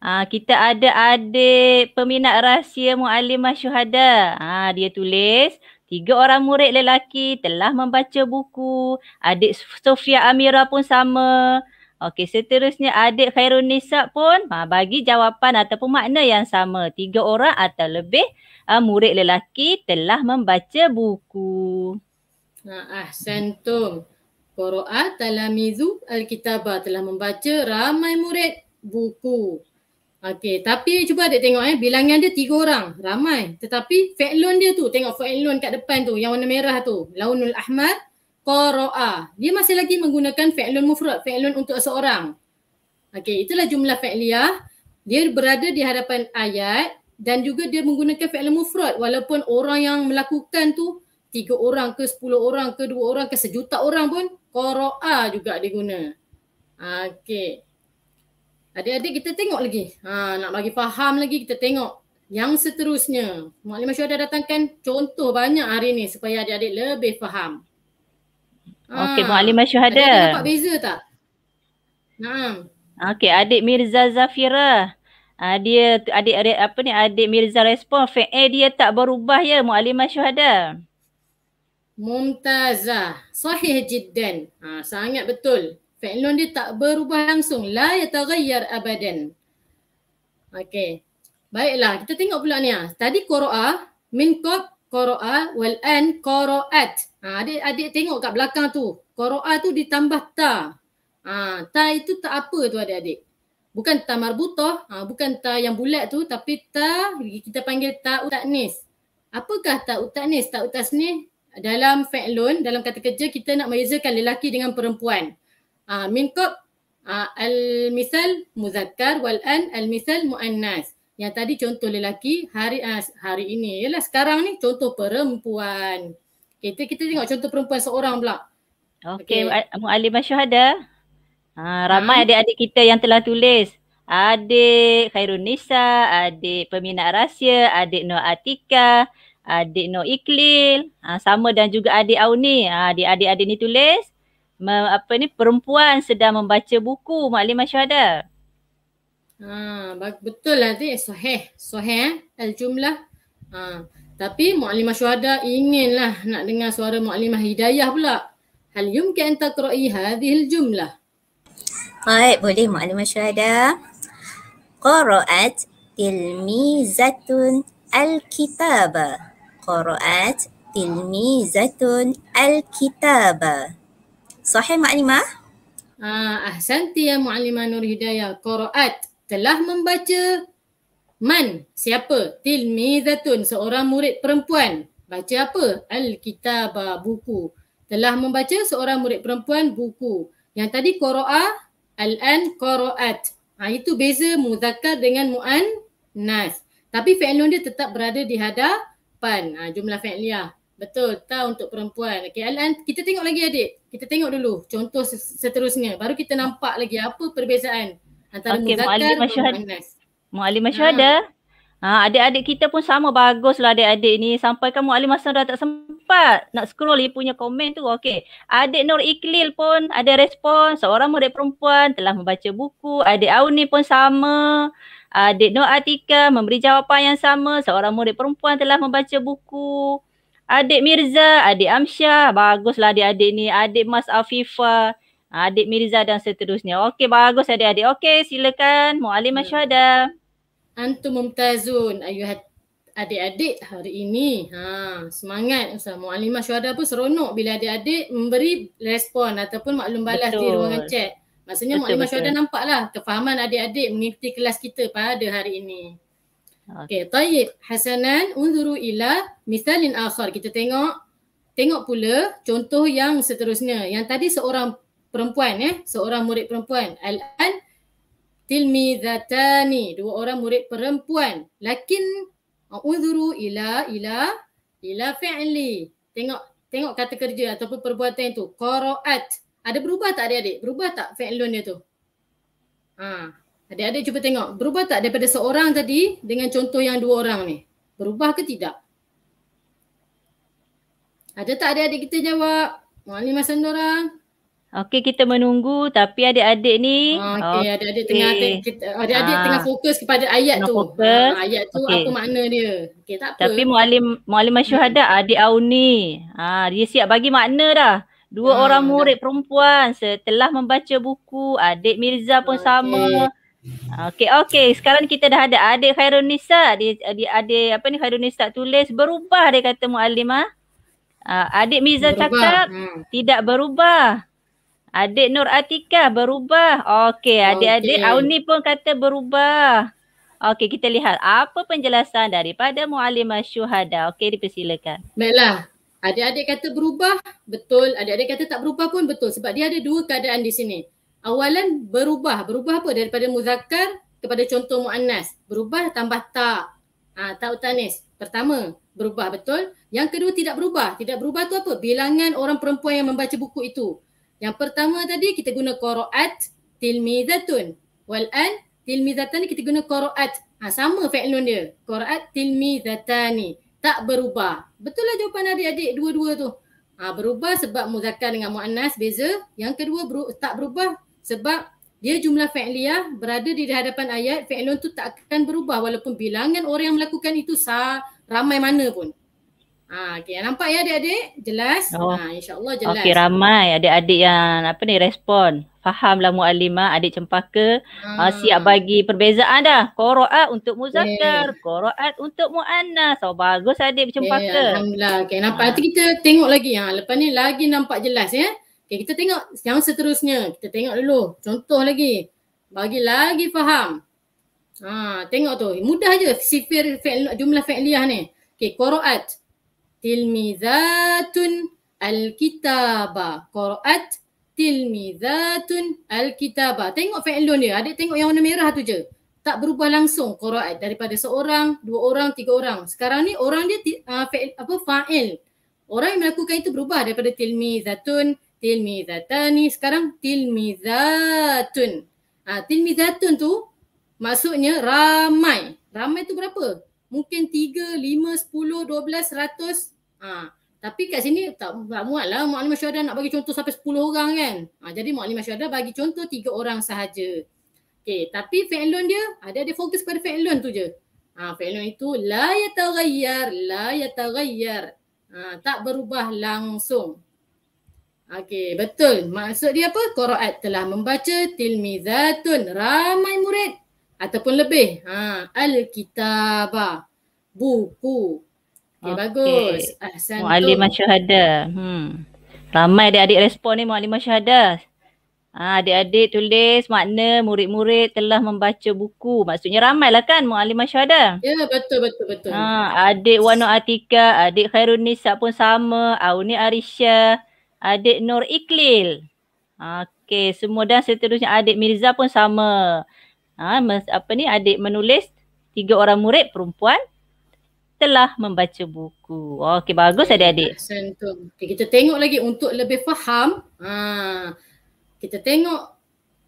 Ah ha, kita ada adik peminat rahsia Muallimah Syuhada. Ha dia tulis tiga orang murid lelaki telah membaca buku. Adik Sofia Amira pun sama. Okey seterusnya adik Khairun Nisa pun ha, bagi jawapan ataupun makna yang sama. Tiga orang atau lebih ha, murid lelaki telah membaca buku. Nah, ah, sentuh. Qara'a talamizu al-kitaba telah membaca ramai murid buku. Okey, tapi cuba adik tengok eh bilangan dia tiga orang, ramai. Tetapi fa'lun dia tu, tengok fa'lun kat depan tu yang warna merah tu, launul ahmar qara'a. Dia masih lagi menggunakan fa'lun mufrad, fa'lun untuk seorang. Okey, itulah jumlah fa'liyah. Dia berada di hadapan ayat dan juga dia menggunakan fa'lun mufrad walaupun orang yang melakukan tu tiga orang ke sepuluh orang ke dua orang ke sejuta orang pun koroa ah juga dia guna. Okey. Adik-adik kita tengok lagi. Ha, nak bagi faham lagi kita tengok. Yang seterusnya, Maklumat Syuhada datangkan contoh banyak hari ni supaya adik-adik lebih faham. Ha, Okey, Maklumat Syuhada. Adik-adik nampak beza tak? Naam. Okay, adik Mirza Zafira. Uh, dia adik adik apa ni adik Mirza respon Eh dia tak berubah ya muallimah syuhada Mumtazah. Sahih jiddan. Ha, sangat betul. Fa'ilun dia tak berubah langsung. La yataghayyar abadan. Okey. Baiklah, kita tengok pula ni. Ha. Tadi koroa, min qab qura'ah wal an qara'at. Ha, adik-adik tengok kat belakang tu. koroa tu ditambah ta. Ha, ta itu tak apa tu adik-adik. Bukan ta marbutah, ha, bukan ta yang bulat tu tapi ta kita panggil ta utaknis. Apakah ta utaknis? Ta utasnis dalam fat loan, dalam kata kerja kita nak membezakan lelaki dengan perempuan. Uh, ah, Minkob uh, ah, al-misal muzakkar wal-an al-misal mu'annas. Yang tadi contoh lelaki hari uh, hari ini. Yalah sekarang ni contoh perempuan. Kita kita tengok contoh perempuan seorang pula. Okey, okay. Mu'alim Masyuhada. Ha, ramai ha. adik-adik kita yang telah tulis. Adik Khairun Nisa, adik Peminat Rahsia, adik Nur Atika, adik Nur Iklil, ha, sama dan juga adik Auni. Ha, adik-adik ni tulis me, apa ni perempuan sedang membaca buku Maklimah Syahadah. Ah, ha, betul lah tu. Soheh. Soheh Al-Jumlah. Ha, tapi Mu'alimah Syuhada inginlah nak dengar suara Mu'alimah Hidayah pula. Hal yumkin anta qra'i hadhihi al-jumlah. Baik, boleh Mu'alimah Syuhada. Qara'at tilmizatun al-kitabah qara'at tilmizatun al-kitaba. Sahih Ma'limah? Ah, ha, ahsanti ya Mu'alimah Nur Hidayah. Qara'at telah membaca man siapa? Tilmizatun seorang murid perempuan. Baca apa? Al-kitaba buku. Telah membaca seorang murid perempuan buku. Yang tadi qara'ah al-an qara'at. Ah ha, itu beza muzakkar dengan mu'annas. Tapi fi'lun dia tetap berada di hadap pan ha, jumlah familia lah. betul tahu untuk perempuan okey alan kita tengok lagi adik kita tengok dulu contoh seterusnya baru kita nampak lagi apa perbezaan antara okay, muzakkar dan muannas muallim masyhada ah. ha. Ah, adik-adik kita pun sama baguslah adik-adik ni sampai kan muallim masa dah tak sempat nak scroll dia punya komen tu okey adik nur iklil pun ada respon seorang murid perempuan telah membaca buku adik auni pun sama Adik ah, Dek Nur Atika memberi jawapan yang sama seorang murid perempuan telah membaca buku Adik Mirza, Adik Amsyah, baguslah adik-adik ni. Adik Mas Afifa, ah, Adik Mirza dan seterusnya. Okey, bagus adik-adik. Okey, silakan Mualim Masyada. Ya. Antum Mumtazun, ayuhat adik-adik hari ini. Ha, semangat. Ustaz Mualim Masyada pun seronok bila adik-adik memberi respon ataupun maklum balas Betul. di ruangan chat. Maksudnya betul, Maklumat Syuhada nampaklah kefahaman adik-adik mengikuti kelas kita pada hari ini. Okey, tayyib. Hasanan unzuru ila misalin akhar. Kita tengok tengok pula contoh yang seterusnya. Yang tadi seorang perempuan eh, seorang murid perempuan. Al-an Zatani, dua orang murid perempuan. Lakin unzuru ila ila ila fi'li. Tengok tengok kata kerja ataupun perbuatan itu. Qara'at. Ada berubah tak adik-adik? Berubah tak fat loan dia tu? Ha. Adik-adik cuba tengok. Berubah tak daripada seorang tadi dengan contoh yang dua orang ni? Berubah ke tidak? Ada tak adik-adik kita jawab? Mali masa ni orang. Okey kita menunggu tapi adik-adik ni ah, okey okay. adik-adik tengah kita adik-adik ah. tengah fokus kepada ayat tengah tu. Fokus. Ah, ayat tu okay. apa makna dia? Okey tak apa. Tapi Muallim Muallim Syuhada hmm. adik Auni. Ha dia siap bagi makna dah. Dua hmm. orang murid perempuan setelah membaca buku, adik Mirza pun okay. sama. Okey, okey. Sekarang kita dah ada adik Khairun Nisa. Dia, dia ada apa ni Khairun Nisa tulis berubah dia kata Muallima. Ah, adik Miza berubah. cakap hmm. tidak berubah. Adik Nur Atika berubah. Okey, adik-adik okay. Auni pun kata berubah. Okey, kita lihat apa penjelasan daripada Muallimah Syuhada. Okey, dipersilakan. Baiklah, Adik-adik kata berubah, betul. Adik-adik kata tak berubah pun betul sebab dia ada dua keadaan di sini. Awalan berubah, berubah apa? Daripada muzakkar kepada contoh muannas. Berubah tambah tak. Ha, tak utanis. Pertama, berubah betul. Yang kedua tidak berubah. Tidak berubah tu apa? Bilangan orang perempuan yang membaca buku itu. Yang pertama tadi kita guna qara'at tilmizatun. Wal an tilmizatani kita guna qara'at. Ha, sama fi'lun dia. Qara'at tilmizatani tak berubah. Betul lah jawapan adik-adik dua-dua tu. Ha, berubah sebab muzakkar dengan mu'annas beza. Yang kedua ber- tak berubah sebab dia jumlah fi'liyah berada di hadapan ayat fi'lun tu tak akan berubah walaupun bilangan orang yang melakukan itu sah ramai mana pun. Ha, okay. Nampak ya adik-adik? Jelas? Oh. Ha, InsyaAllah jelas. Okey ramai adik-adik yang apa ni respon. Faham Fahamlah mu'alimah adik cempaka ah, hmm. uh, siap bagi perbezaan dah. Qura'at ah, untuk muzakkar, yeah. Qura'at untuk mu'annas. so oh, bagus adik cempaka. Yeah, Alhamdulillah. Okay, nampak nanti kita tengok lagi. Ha. Lepas ni lagi nampak jelas ya. Okay, kita tengok yang seterusnya. Kita tengok dulu. Contoh lagi. Bagi lagi faham. Ha, tengok tu. Mudah je sifir fi'l, jumlah fi'liyah ni. Okay, Qura'at. Tilmizatun al-kitabah. Qura'at tilmizatun alkitabah. Tengok fa'ilun dia. Adik tengok yang warna merah tu je. Tak berubah langsung qiraat daripada seorang, dua orang, tiga orang. Sekarang ni orang dia uh, fa'il apa fa'il. Orang yang melakukan itu berubah daripada tilmizatun, tilmizatani. Sekarang tilmizatun. Ah uh, tilmizatun tu maksudnya ramai. Ramai tu berapa? Mungkin tiga, lima, sepuluh, dua belas, seratus. Ah, tapi kat sini tak, tak muat lah Mak Alim Masyadah nak bagi contoh sampai 10 orang kan. Ha, jadi Mak Alim Masyadah bagi contoh 3 orang sahaja. Okay, tapi fake loan dia, ha, dia ada fokus pada fake loan tu je. Ha, fake loan itu la yataghayyar, la yataghayyar. Ha, tak berubah langsung. Okey, betul. Maksud dia apa? Qura'at telah membaca tilmizatun ramai murid ataupun lebih. Ha, Al-kitabah, buku. Okay, bagus. Ahsan Mu'alimah tu. Hmm. Ramai adik-adik respon ni Mu'alimah Syahadah. Ha, ah, adik-adik tulis makna murid-murid telah membaca buku. Maksudnya ramai lah kan Mu'alimah Syahadah. Ya, yeah, betul, betul, betul. Ah, adik Wanu Atika, adik Khairun Nisa pun sama. Auni Arisha, adik Nur Iklil. Ha, okay, semua dan seterusnya adik Mirza pun sama. Ha, apa ni, adik menulis tiga orang murid perempuan telah membaca buku. Okey bagus adik-adik. Okay, kita tengok lagi untuk lebih faham. Ha, kita tengok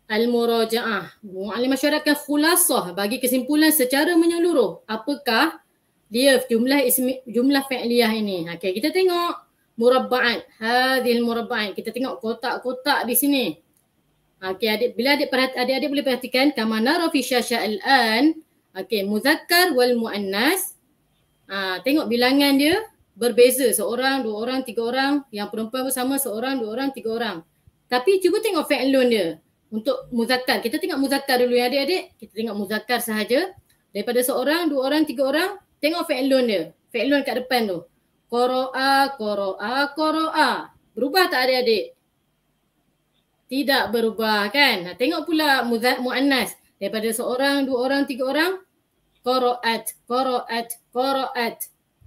Al-Muraja'ah. Mu'alim masyarakat khulasah bagi kesimpulan secara menyeluruh. Apakah dia jumlah ismi, jumlah fi'liyah ini. Okey kita tengok murabba'at. Hadil murabba'at. Kita tengok kotak-kotak di sini. Okey adik bila adik perhati, adik-adik boleh perhatikan kama nara fi syasha'al an. Okey muzakkar wal muannas. Ah, tengok bilangan dia berbeza seorang, dua orang, tiga orang yang perempuan bersama seorang, dua orang, tiga orang tapi cuba tengok fat loan dia untuk muzakkar, kita tengok muzakkar dulu ya adik-adik kita tengok muzakkar sahaja daripada seorang, dua orang, tiga orang tengok fat loan dia, fat loan kat depan tu koro'a, koro'a, koro'a berubah tak adik-adik? tidak berubah kan? Nah, tengok pula muzak mu'annas daripada seorang, dua orang, tiga orang qara'at qara'at qara'at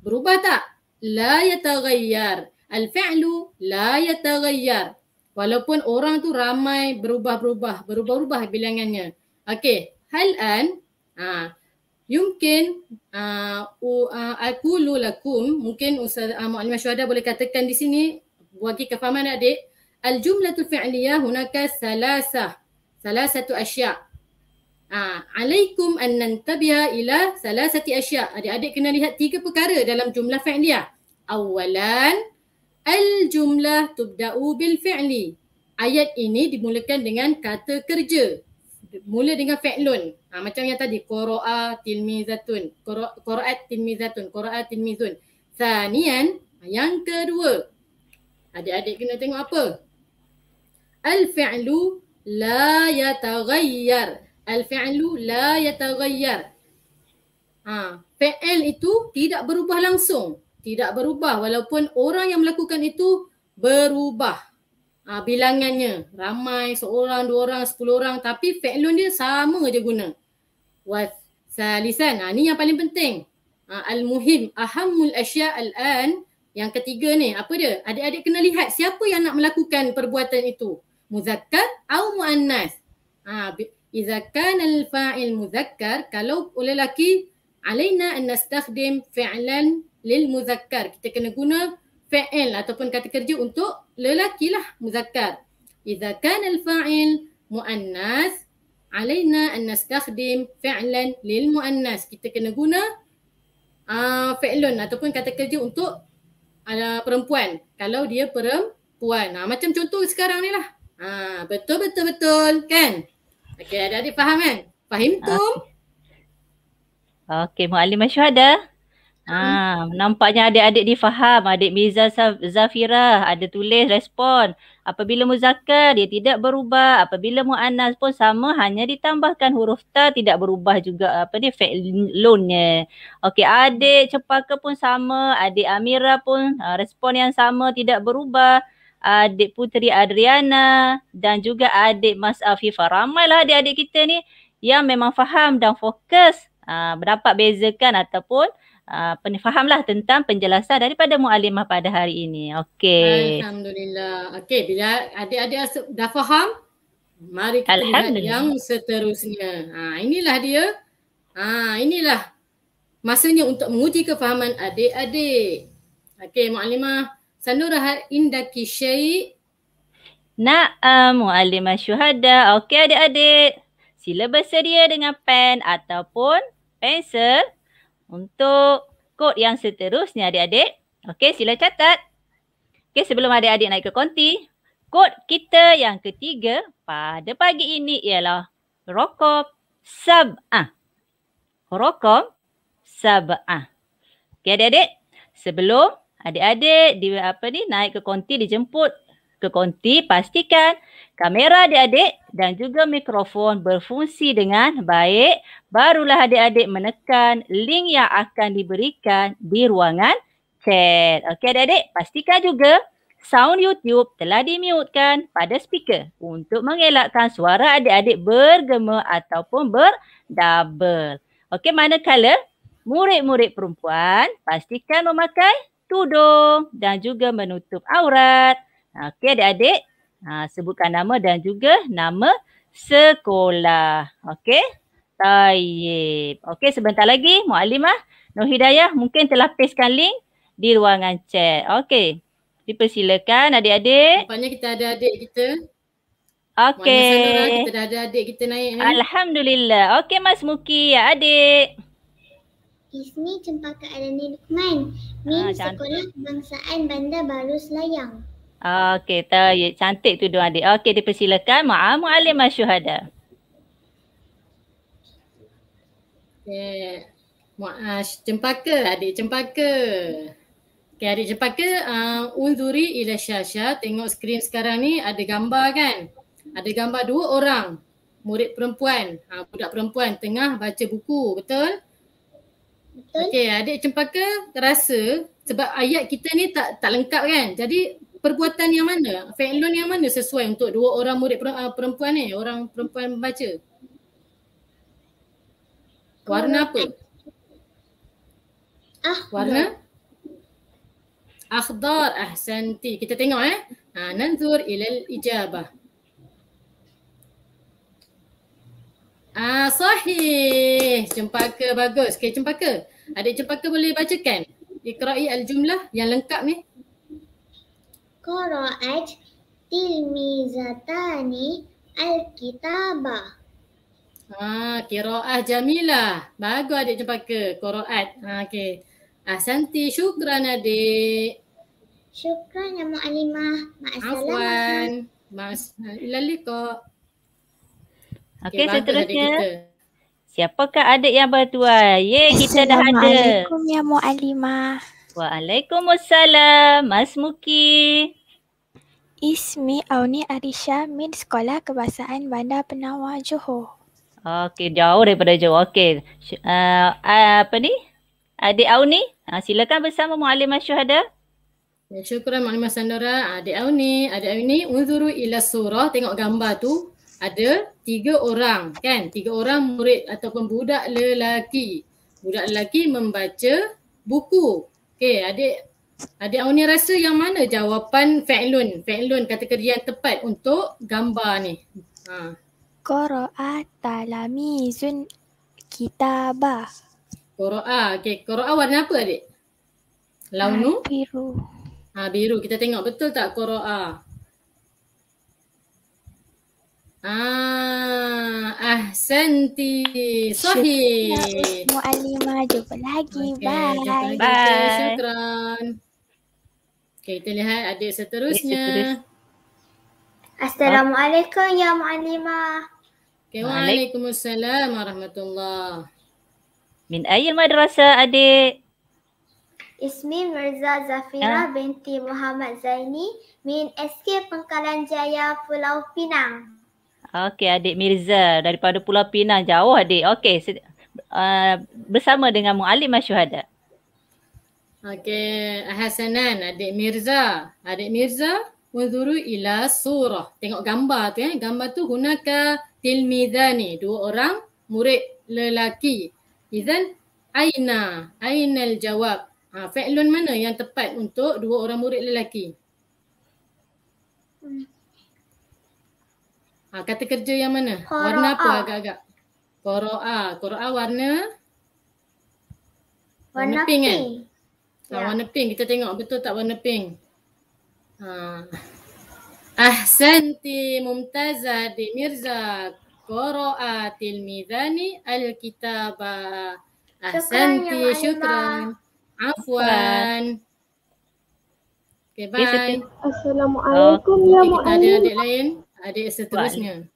berubah tak la yataghayyar al fi'lu la yataghayyar walaupun orang tu ramai berubah-berubah berubah-ubah bilangannya okey hal an ha Yumkin uh, uh, lakum mungkin Ustaz uh, ha, Maklumah Syuhada boleh katakan di sini bagi kefahaman adik al-jumlatul fi'liyah hunaka salasah salasatu asya' Ah, alaikum an nantabiha ila salasati asya. Adik-adik kena lihat tiga perkara dalam jumlah fi'liyah. Awalan al jumlah tubda'u bil fi'li. Ayat ini dimulakan dengan kata kerja. Mula dengan fi'lun. Ah, macam yang tadi qira'a tilmizatun. Qira'at tilmizatun. Qira'at tilmizun. Sanian yang kedua. Adik-adik kena tengok apa? Al fi'lu la yataghayyar Al-fi'lu la yataghayyar. Ha, fi'l itu tidak berubah langsung. Tidak berubah walaupun orang yang melakukan itu berubah. Ha, bilangannya ramai seorang, dua orang, sepuluh orang tapi fi'lun dia sama je guna. Wa salisan. Ha, ni yang paling penting. Ha, al-muhim ahammul asya' al-an. Yang ketiga ni apa dia? Adik-adik kena lihat siapa yang nak melakukan perbuatan itu. Muzakkar atau muannas. Ha, Iza kan al-fa'il muzakkar, kalau oleh علينا alaina an nastakhdim fi'lan lil muzakkar. Kita kena guna fi'il ataupun kata kerja untuk lelaki lah muzakkar. Iza kan al-fa'il muannas, alaina an nastakhdim fi'lan lil muannas. Kita kena guna uh, fi'lun untuk ah, perempuan. Kalau dia perempuan. Uh, macam contoh sekarang ni lah. Uh, betul, betul, betul. Kan? Okey, adik-adik faham kan? Fahim tu. Ah. Okey, Mu'alim Masyuhada. Ha, hmm. nampaknya adik-adik difaham. Adik Miza Zafira ada tulis respon. Apabila muzakar dia tidak berubah, apabila muannas pun sama hanya ditambahkan huruf ta tidak berubah juga apa dia fa'il loan Okey, adik Cepaka pun sama, adik Amira pun uh, respon yang sama tidak berubah adik puteri Adriana dan juga adik Mas Afifah. Ramailah adik-adik kita ni yang memang faham dan fokus berdapat ah, bezakan ataupun Uh, fahamlah tentang penjelasan daripada mu'alimah pada hari ini. Okey. Alhamdulillah. Okey, bila adik-adik dah faham, mari kita lihat yang seterusnya. Ha, inilah dia. Ha, inilah masanya untuk menguji kefahaman adik-adik. Okey, mu'alimah. Sanurah indaki syai' Na'amu uh, alimah syuhada. Okey adik-adik. Sila bersedia dengan pen ataupun pensel untuk kod yang seterusnya adik-adik. Okey sila catat. Okey sebelum adik-adik naik ke konti. Kod kita yang ketiga pada pagi ini ialah rokok sab'ah. Rokok sab'ah. Okey adik-adik. Sebelum adik-adik di apa ni naik ke konti dijemput ke konti pastikan kamera adik-adik dan juga mikrofon berfungsi dengan baik barulah adik-adik menekan link yang akan diberikan di ruangan chat. Okey adik-adik pastikan juga sound YouTube telah dimutekan pada speaker untuk mengelakkan suara adik-adik bergema ataupun berdouble. Okey manakala murid-murid perempuan pastikan memakai tudung dan juga menutup aurat. Okey adik-adik, ha, sebutkan nama dan juga nama sekolah. Okey? Taib. Okey sebentar lagi Mu'alimah Nur Hidayah mungkin telah pastekan link di ruangan chat. Okey. Dipersilakan adik-adik. Nampaknya kita ada adik kita. Okey. Kita dah ada adik kita naik ni. Alhamdulillah. Okey Mas Muki ya adik. Ismi Cempaka Adani Lukman. Min ah, Sekolah Kebangsaan Bandar Baru Selayang. Okey, tayo. cantik tu dua adik. Okey, dipersilakan Ma'am ah, Mu'alim Masyuhada. Yeah. Mu'ash cempaka, adik cempaka. Okey, adik cempaka, uh, unzuri ila syasha. Tengok skrin sekarang ni ada gambar kan? Ada gambar dua orang. Murid perempuan, ah, budak perempuan tengah baca buku, betul? Betul. Okey, adik cempaka rasa sebab ayat kita ni tak tak lengkap kan. Jadi perbuatan yang mana? Fa'lun yang mana sesuai untuk dua orang murid ah, perempuan ni? Orang perempuan baca. Warna apa? Ah, warna akhdar ahsanti. Kita tengok eh. Ha, nanzur ilal ijabah. Ah, sahih. Cempaka bagus. Okay, cempaka. Adik cempaka boleh bacakan? Ikra'i al-jumlah yang lengkap ni. Qara'at tilmizatani al-kitabah. ah, kira'ah jamilah. Bagus adik cempaka. Qara'at. Ha, ah, okay. Syukran adik. Syukran ya mu'alimah. Ma'asalam. Afwan. Ma'asalam. Ilalikok. Okey, okay, seterusnya. Siapakah adik yang bertuah? Ye, kita dah ada. Assalamualaikum ya Mu'alimah. Waalaikumsalam. Mas Muki. Ismi Auni Arisha min Sekolah Kebasaan Bandar Penawar Johor. Okey, jauh daripada Johor. Okey. Uh, uh, apa ni? Adik Auni, uh, silakan bersama Mu'alimah Syuhada. Ya, syukuran Mu'alimah Sandora. Adik Auni, adik Auni, unzuru ila surah. Tengok gambar tu ada tiga orang kan tiga orang murid ataupun budak lelaki budak lelaki membaca buku okey adik adik awak ni rasa yang mana jawapan fa'lun fa'lun kata kerja yang tepat untuk gambar ni ha qara'a talamizun kitabah qara'a okey qara'a warna apa adik launu ah, biru ha biru kita tengok betul tak qara'a Ah, ah, Senti, Sohi. Mu Muallimah jumpa lagi. Okay, Bye. Jumpa lagi. Bye. Syukran. Okay, kita lihat adik seterusnya. Assalamualaikum ya Muallimah. Okay, Waalaikumsalam warahmatullahi. Min ayil madrasah adik? Ismi Mirza Zafira ah. binti Muhammad Zaini min SK Pengkalan Jaya Pulau Pinang. Okey, adik Mirza daripada Pulau Pinang jauh adik. Okey, uh, bersama dengan Mualim Masyuhada. Okey, Hasanan, adik Mirza. Adik Mirza, wuduru ila surah. Tengok gambar tu eh. Gambar tu hunaka tilmidani. Dua orang murid lelaki. Izan, aina. Aina al-jawab. Ha, fa'lun mana yang tepat untuk dua orang murid lelaki? Ha, kata kerja yang mana? Koro'a. Warna apa agak-agak? Koro'a. Koro'a warna? Warna, warna pink, eh? pink kan? Ya. warna pink. Kita tengok betul tak warna pink? Ha. Ahsanti Mumtazah, di Mirza. Koro'a tilmizani al Ah Ahsanti ya syukran. Afwan. Okay, bye. Assalamualaikum okay, ya Kita ada adik lain. Adik seterusnya.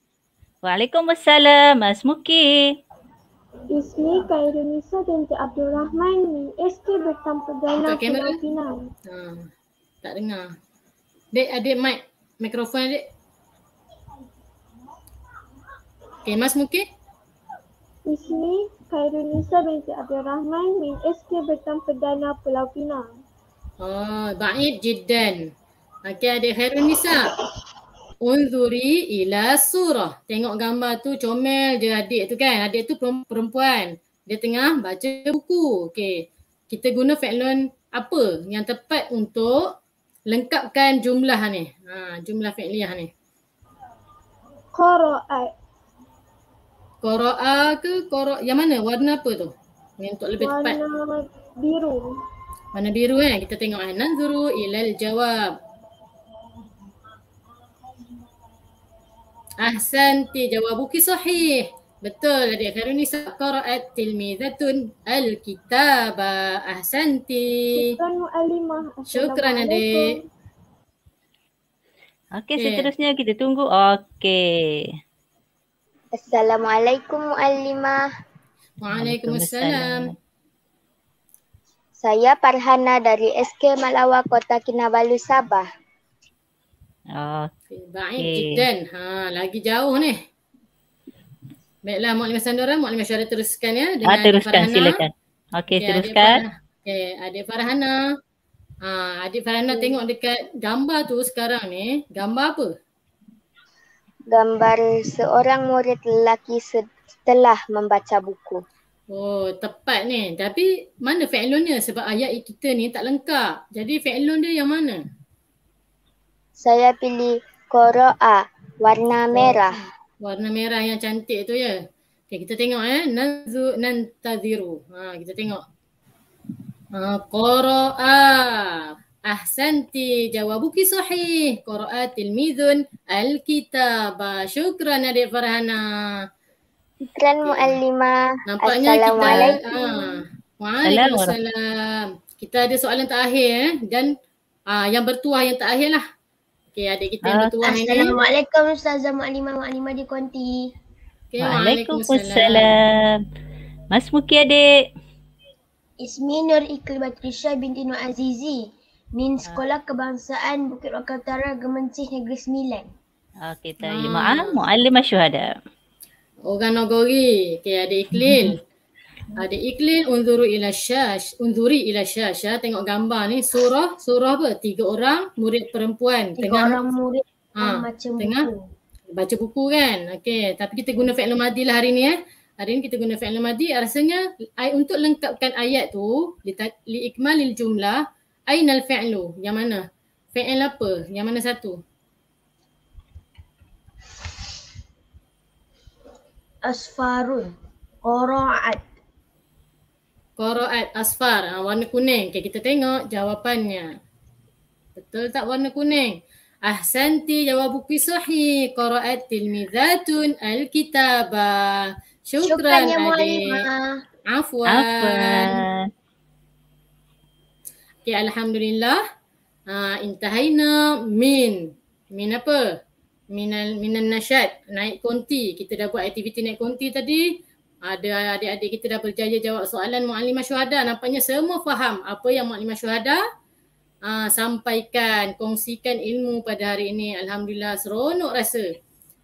Waalaikumsalam Mas Muki. Ismi Khairul dan binti Abdul Rahman ni SK Bertam Perdana Filipina. Ha, tak dengar. Dek adik mic, mikrofon adik. Okay, Mas Muki. Ismi Khairul Nisa binti Abdul Rahman min SK Bertam Perdana Pulau Pinang. Oh, baik jidan. Okay, adik Khairul Unzuri ila surah. Tengok gambar tu comel je adik tu kan. Adik tu perempuan. Dia tengah baca buku. Okay. Kita guna fa'lun apa yang tepat untuk lengkapkan jumlah ni. Ha, jumlah fa'liyah ni. Qara'at. Qara'at ke qara'at? Yang mana? Warna apa tu? Yang untuk lebih Warna tepat. Warna biru. Warna biru Eh? Kita tengok. Nanzuru ilal jawab. Ah Santi jawab jawabuki sahih. Betul dari akhirnya ni sakara'at tilmizatun al-kitaba ahsanti. Syukran mu'alimah. Syukran adik. Okey okay. seterusnya kita tunggu. Okey. Assalamualaikum mu'alimah. Waalaikumsalam. Saya Parhana dari SK Malawa Kota Kinabalu Sabah. Ah. Okay. Baik okay. Ha, lagi jauh ni. Baiklah Mak Lima Sandora, Mak Lima Syara teruskan ya. Dengan ha, teruskan Farhana. silakan. Okey okay, teruskan. Okay, adik Farhana. Ha, adik Farhana okay. Hmm. tengok dekat gambar tu sekarang ni. Gambar apa? Gambar seorang murid lelaki setelah membaca buku. Oh tepat ni. Tapi mana fa'ilun dia? Sebab ayat kita ni tak lengkap. Jadi fa'ilun dia yang mana? Saya pilih Koroa warna merah. Warna merah yang cantik tu ya. Okay, kita tengok eh. Nanzu nantaziru. Ha, kita tengok. Ha, Koroa. Ahsanti jawabuki sahih. Koroa tilmizun alkitab. Syukran adik Farhana. Syukran muallima. Nampaknya kita. Ha, Waalaikumsalam. Kita ada soalan terakhir eh. Dan ah yang bertuah yang tak akhir lah. Okay, adik kita ah, yang bertuah ni. Assalamualaikum Ustazah Mu'alimah Mu'alimah di Kuanti. Okay, Waalaikumsalam. Mas Muki adik. Ismi Nur Ikhul Batrisha binti Nur Azizi. Min ah. Sekolah Kebangsaan Bukit Raka Utara Gemencih Negeri Sembilan. Okay, tahu. Ah. Hmm. Ma'am, Mu'alimah Syuhada. Orang Nogori. Okay, adik Iklil. Hmm. Ada ah, iklin unzuru ila syash, unzuri ila syash ya. Tengok gambar ni surah, surah apa? Tiga orang murid perempuan. Tiga tengah, orang murid ha, ah, macam tengah, buku. Baca buku kan? Okey, tapi kita guna fi'il madhi lah hari ni eh. Hari ni kita guna fi'il madhi. Rasanya ay, untuk lengkapkan ayat tu, li, li ikmalil jumlah, ainal fi'lu? Yang mana? Fi'il apa? Yang mana satu? Asfarun. Qura'at. Qoraat asfar ha, warna kuning. Okay, kita tengok jawapannya. Betul tak warna kuning? Ahsanti jawabuki sahih. Qoraat tilmizatun alkitabah. Syukran, Syukran ya, Afwan. Afwan. Okay, Alhamdulillah. Ha, intahaina min. Min apa? Minal, minal nasyad. Naik konti. Kita dah buat aktiviti naik konti tadi. Tadi ada adik-adik kita dah berjaya jawab soalan Mu'alimah Syuhada. Nampaknya semua faham apa yang Mu'alimah Syuhada aa, ah, sampaikan, kongsikan ilmu pada hari ini. Alhamdulillah seronok rasa.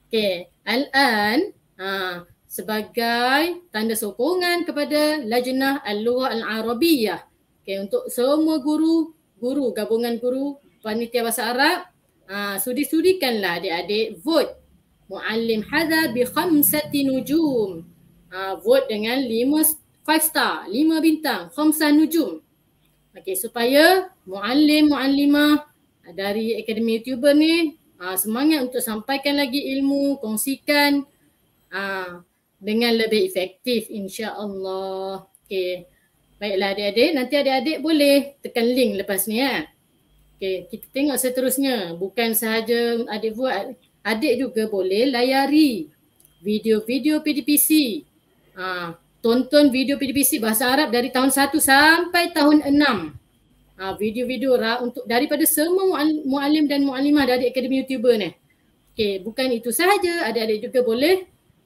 Okay. Al-an ah, sebagai tanda sokongan kepada Lajnah Al-Lughah Al-Arabiyah. Okay, untuk semua guru, guru, gabungan guru, panitia bahasa Arab, aa, ah, sudi-sudikanlah adik-adik vote. Mu'alim hadha bi khamsati nujum uh, vote dengan 5 5 star, 5 bintang, khamsah nujum. Okey supaya muallim muallimah ah, dari Akademi YouTuber ni uh, semangat untuk sampaikan lagi ilmu, kongsikan uh, dengan lebih efektif insya-Allah. Okey. Baiklah adik-adik, nanti adik-adik boleh tekan link lepas ni ya. Okey, kita tengok seterusnya. Bukan sahaja adik buat, adik juga boleh layari video-video PDPC Ha, tonton video PDPC Bahasa Arab dari tahun 1 sampai tahun 6. Ha, video-video ra, untuk daripada semua mu'alim dan mu'alimah dari Akademi YouTuber ni. Okay, bukan itu sahaja. Adik-adik juga boleh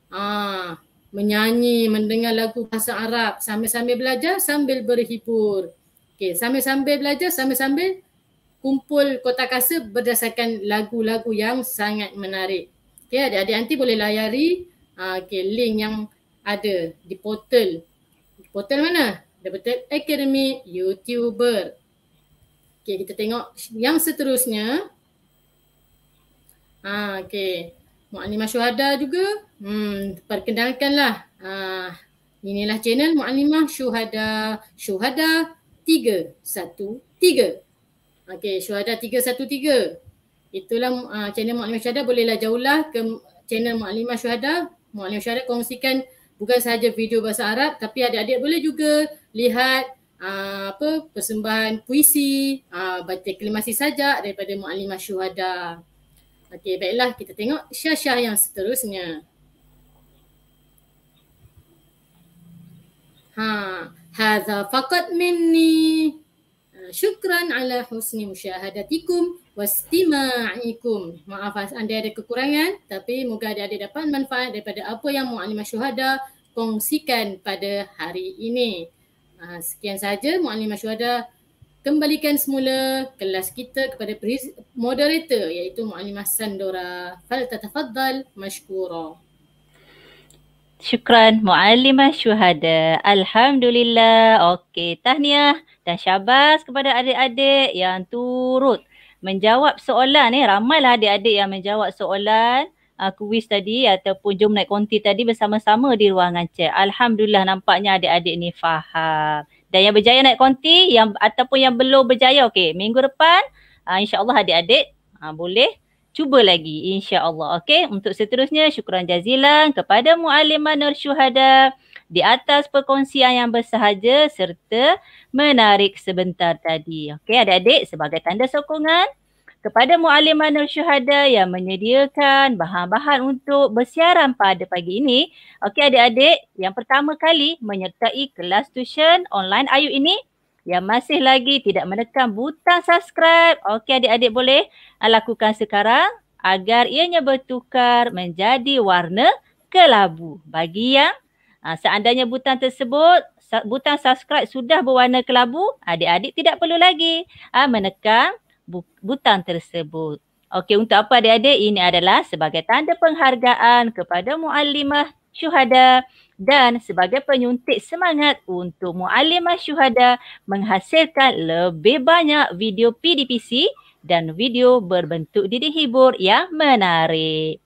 ha, menyanyi, mendengar lagu bahasa Arab sambil-sambil belajar, sambil berhibur. Okay, sambil-sambil belajar, sambil-sambil kumpul kotak kasa berdasarkan lagu-lagu yang sangat menarik. Okay, adik-adik nanti boleh layari uh, ha, okay, link yang ada di portal. Portal mana? Di Portal Academy YouTuber. Okay, kita tengok yang seterusnya. Ha, okay. Mu'alima Syuhada juga. Hmm, perkenalkanlah. Ha, inilah channel Mu'alima Syuhada. Syuhada 313. Okay, Syuhada 313. Itulah uh, channel Mu'alima Syuhada. Bolehlah jauhlah ke channel Mu'alima Syuhada. Mu'alima Syuhada kongsikan bukan sahaja video bahasa Arab tapi adik-adik boleh juga lihat uh, apa persembahan puisi, uh, baca kelimasi saja daripada Mu'alimah Syuhada. Okey, baiklah kita tengok syah-syah yang seterusnya. Ha, hadza faqat minni. Uh, syukran ala husni musyahadatikum wastima'ikum. Maaf anda ada kekurangan tapi moga ada dapat manfaat daripada apa yang Mu'alimah Syuhada kongsikan pada hari ini. Uh, sekian saja Mu'alimah Syuhada kembalikan semula kelas kita kepada moderator iaitu Mu'alimah Sandora. Fal tatafaddal mashkura. Syukran Mu'alimah Syuhada. Alhamdulillah. Okey, tahniah dan syabas kepada adik-adik yang turut menjawab soalan ni eh ramailah adik-adik yang menjawab soalan uh, kuis tadi ataupun jom naik konti tadi bersama-sama di ruangan chat. Alhamdulillah nampaknya adik-adik ni faham. Dan yang berjaya naik konti yang ataupun yang belum berjaya okey minggu depan uh, insya-Allah adik-adik uh, boleh cuba lagi insya-Allah okey untuk seterusnya syukuran jazilan kepada muallimah Nur Syuhada di atas perkongsian yang bersahaja serta menarik sebentar tadi. Okey adik-adik sebagai tanda sokongan kepada Mu'alim Manur Syuhada yang menyediakan bahan-bahan untuk bersiaran pada pagi ini. Okey adik-adik yang pertama kali menyertai kelas tuition online Ayu ini yang masih lagi tidak menekan butang subscribe. Okey adik-adik boleh lakukan sekarang agar ianya bertukar menjadi warna kelabu. Bagi yang Ha, seandainya butang tersebut, butang subscribe sudah berwarna kelabu, adik-adik tidak perlu lagi ha, menekan butang tersebut. Okey, untuk apa adik-adik? Ini adalah sebagai tanda penghargaan kepada muallimah syuhada dan sebagai penyuntik semangat untuk muallimah syuhada menghasilkan lebih banyak video PDPC dan video berbentuk didik yang menarik.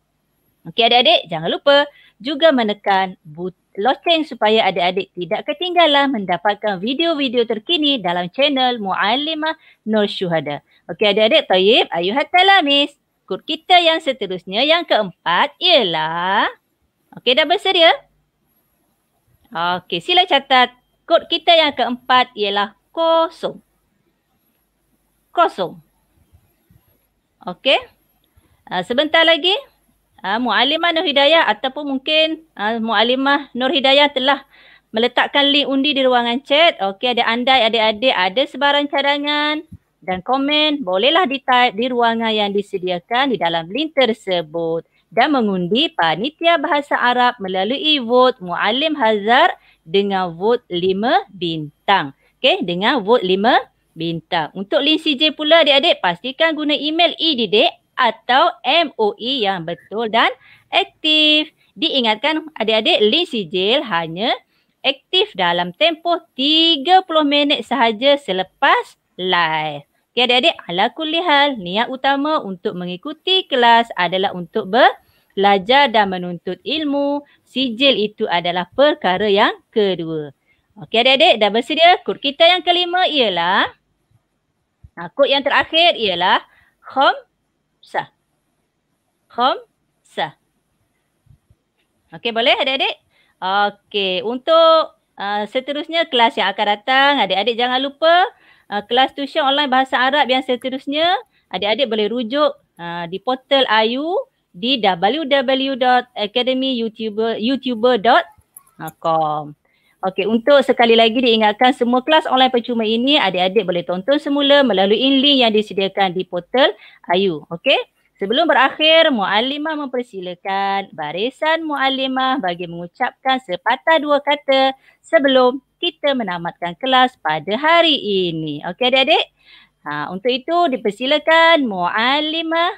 Okey adik-adik, jangan lupa juga menekan but- loceng supaya adik-adik tidak ketinggalan mendapatkan video-video terkini dalam channel Muallimah Nur Syuhada. Okey adik-adik, tayyib, ayuhatalamis. Kur kita yang seterusnya, yang keempat ialah... Okey, dah bersedia? Okey, sila catat. Kur kita yang keempat ialah kosong. Kosong. Okey. Uh, sebentar lagi uh, ha, Mu'alimah Nur Hidayah ataupun mungkin uh, ha, Mu'alimah Nur Hidayah telah meletakkan link undi di ruangan chat. Okey, ada andai adik-adik ada sebarang cadangan dan komen, bolehlah di-type di ruangan yang disediakan di dalam link tersebut dan mengundi Panitia Bahasa Arab melalui vote Mu'alim Hazar dengan vote lima bintang. Okey, dengan vote lima bintang. Untuk link CJ pula adik-adik, pastikan guna email ididik atau MOE yang betul dan aktif. Diingatkan adik-adik link sijil hanya aktif dalam tempoh 30 minit sahaja selepas live. Okey adik-adik ala kulihal niat utama untuk mengikuti kelas adalah untuk belajar dan menuntut ilmu. Sijil itu adalah perkara yang kedua. Okey adik-adik dah bersedia kod kita yang kelima ialah nah, ha, kod yang terakhir ialah khom Sa. Khom. Sa. Okey boleh adik-adik? Okey untuk uh, seterusnya kelas yang akan datang adik-adik jangan lupa uh, kelas tuition online bahasa Arab yang seterusnya adik-adik boleh rujuk uh, di portal IU di www.academyyoutuber.com. Okey, untuk sekali lagi diingatkan semua kelas online percuma ini adik-adik boleh tonton semula melalui link yang disediakan di portal Ayu. Okey. Sebelum berakhir, Muallimah mempersilakan barisan Muallimah bagi mengucapkan sepatah dua kata sebelum kita menamatkan kelas pada hari ini. Okey adik-adik? Ha, untuk itu dipersilakan Muallimah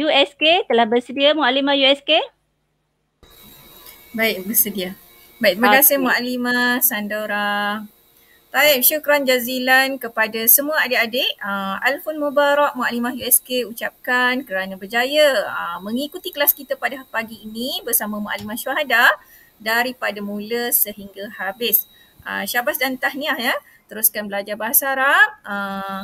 USK telah bersedia Muallimah USK? Baik, bersedia. Baik, terima kasih Mak Alima, Sandora. Baik, syukran jazilan kepada semua adik-adik. Uh, Alfun Mubarak, Mak Alimah USK ucapkan kerana berjaya uh, mengikuti kelas kita pada pagi ini bersama Mak Alimah Syuhada daripada mula sehingga habis. Uh, syabas dan tahniah ya. Teruskan belajar bahasa Arab. Uh,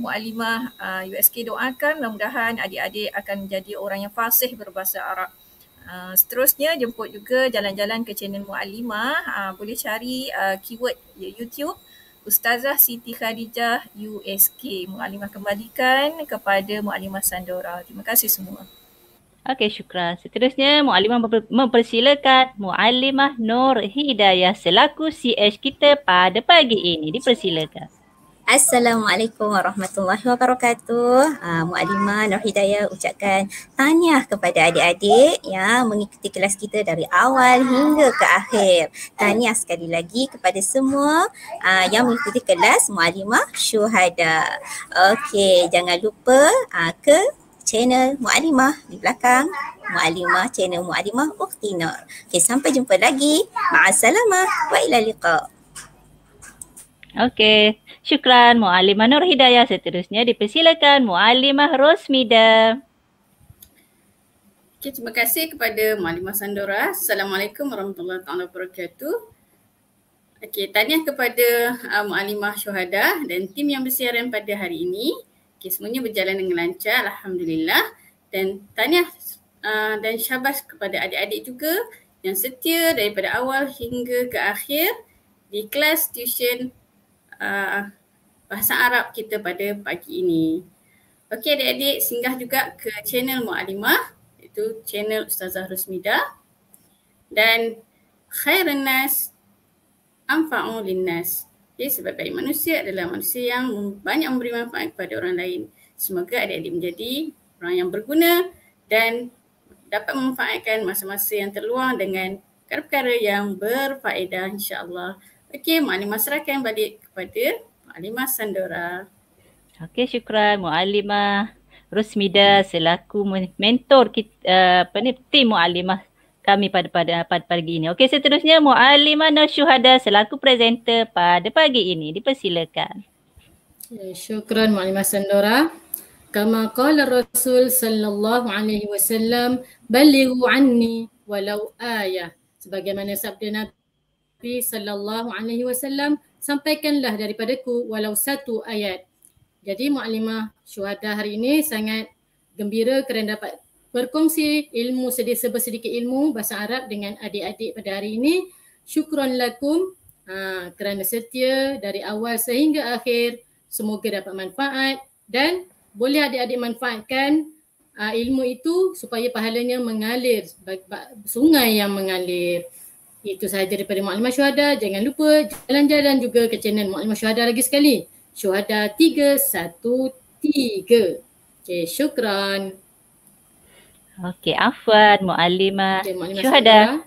Mu'alimah uh, USK doakan mudah-mudahan adik-adik akan menjadi orang yang fasih berbahasa Arab. Ah, seterusnya jemput juga jalan-jalan ke channel Mu'alimah. Uh, ah, boleh cari uh, keyword YouTube Ustazah Siti Khadijah USK. Mu'alimah kembalikan kepada Mu'alimah Sandora. Terima kasih semua. Okey, syukran. Seterusnya, Mu'alimah mempersilakan Mu'alimah Nur Hidayah selaku CH kita pada pagi ini. Dipersilakan. Assalamualaikum warahmatullahi wabarakatuh. Uh, ah, Mu'alima Nur Hidayah ucapkan tanya kepada adik-adik yang mengikuti kelas kita dari awal hingga ke akhir. Tanya sekali lagi kepada semua uh, yang mengikuti kelas Mu'alima Syuhada. Okey, jangan lupa uh, ke channel Mu'alimah di belakang Mu'alimah channel Mu'alimah Ukti Nur. Okey sampai jumpa lagi. Ma'assalamah wa Okey. Syukran Mu'alimah Nur Hidayah. Seterusnya dipersilakan Mu'alimah Rosmida. Okay, terima kasih kepada Mu'alimah Sandora. Assalamualaikum warahmatullahi taala wabarakatuh. Okey, tanya kepada uh, Mu'alimah Syuhada dan tim yang bersiaran pada hari ini. Okey, semuanya berjalan dengan lancar, alhamdulillah. Dan tanya uh, dan syabas kepada adik-adik juga yang setia daripada awal hingga ke akhir di kelas tuition uh, bahasa Arab kita pada pagi ini. Okey adik-adik singgah juga ke channel Mu'alimah iaitu channel Ustazah Rusmida dan khairan nas anfa'u linnas. Okay, sebab baik manusia adalah manusia yang banyak memberi manfaat kepada orang lain. Semoga adik-adik menjadi orang yang berguna dan dapat memanfaatkan masa-masa yang terluang dengan perkara-perkara yang berfaedah insya-Allah. Okey, mari masyarakat balik kepada Mu'alimah Sandora. Okey, syukran Mu'alimah Rusmida selaku mentor kita, eh, apa ni, tim Mu'alimah kami pada pada pada pagi ini. Okey, seterusnya Mu'alimah Nur Syuhada selaku presenter pada pagi ini. Dipersilakan. Ya, syukran Mu'alimah Sandora. Kama qala Rasul sallallahu alaihi wasallam, "Balighu anni walau ayah." Sebagaimana sabda Nabi sallallahu alaihi wasallam, sampaikanlah daripadaku walau satu ayat. Jadi Mu'alimah Syuhada hari ini sangat gembira kerana dapat berkongsi ilmu sedikit sebersedikit ilmu bahasa Arab dengan adik-adik pada hari ini. Syukron lakum ha, kerana setia dari awal sehingga akhir. Semoga dapat manfaat dan boleh adik-adik manfaatkan uh, ilmu itu supaya pahalanya mengalir, sungai yang mengalir. Itu sahaja daripada Maklumat Syuhada. Jangan lupa jalan-jalan juga ke channel Maklumat Syuhada lagi sekali. Syuhada 313. Okay, syukran. Okay, Afwan, Mu'alima, okay, Syuhada.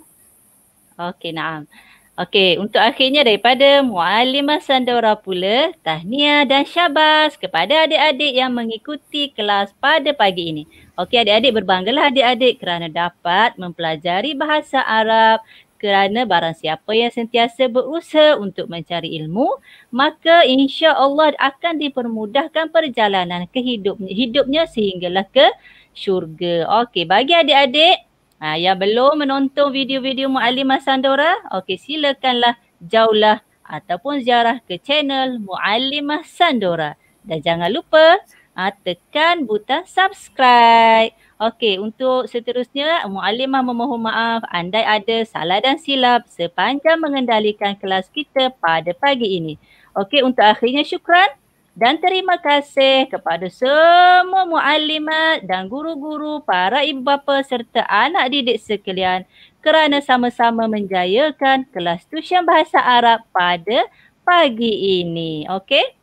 Okay, Naam. Okay, untuk akhirnya daripada Mu'alima Sandora pula, tahniah dan syabas kepada adik-adik yang mengikuti kelas pada pagi ini. Okey adik-adik berbanggalah adik-adik kerana dapat mempelajari bahasa Arab kerana barang siapa yang sentiasa berusaha untuk mencari ilmu, maka insya Allah akan dipermudahkan perjalanan kehidupnya, hidupnya sehinggalah ke syurga. Okey, bagi adik-adik ha, yang belum menonton video-video Mu'alimah Sandora, okey silakanlah jauhlah ataupun ziarah ke channel Mu'alimah Sandora. Dan jangan lupa ha, tekan butang subscribe. Okey, untuk seterusnya, Mu'alimah memohon maaf andai ada salah dan silap sepanjang mengendalikan kelas kita pada pagi ini. Okey, untuk akhirnya syukran dan terima kasih kepada semua mu'alimah dan guru-guru, para ibu bapa serta anak didik sekalian kerana sama-sama menjayakan kelas tuisyen bahasa Arab pada pagi ini. Okey?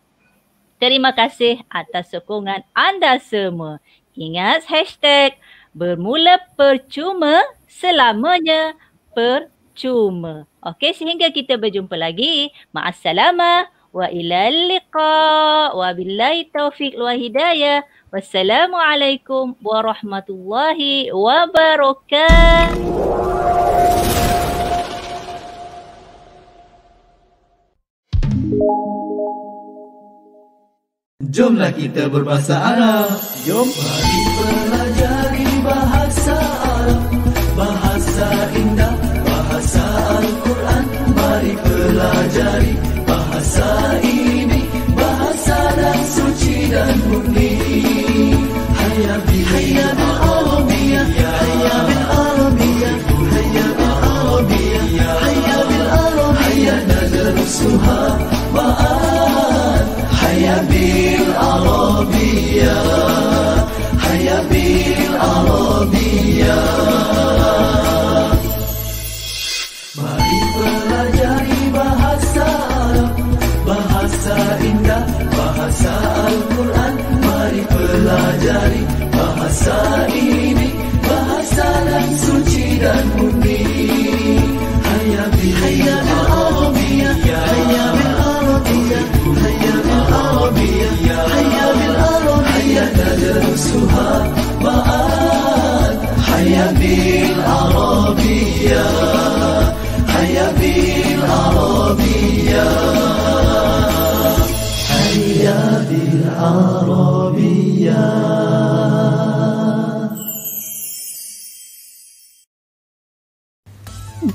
Terima kasih atas sokongan anda semua. Ingat hashtag bermula percuma selamanya percuma. Okey sehingga kita berjumpa lagi. Ma'assalamah wa ilal liqa wa billahi taufiq wa hidayah. Wassalamualaikum warahmatullahi wabarakatuh. Jomlah kita berbahasa Arab. Jom mari pelajari bahasa Arab. Bahasa indah, bahasa Al-Quran. Mari pelajari bahasa ini, bahasa yang suci dan murni. Hayya bil Arab.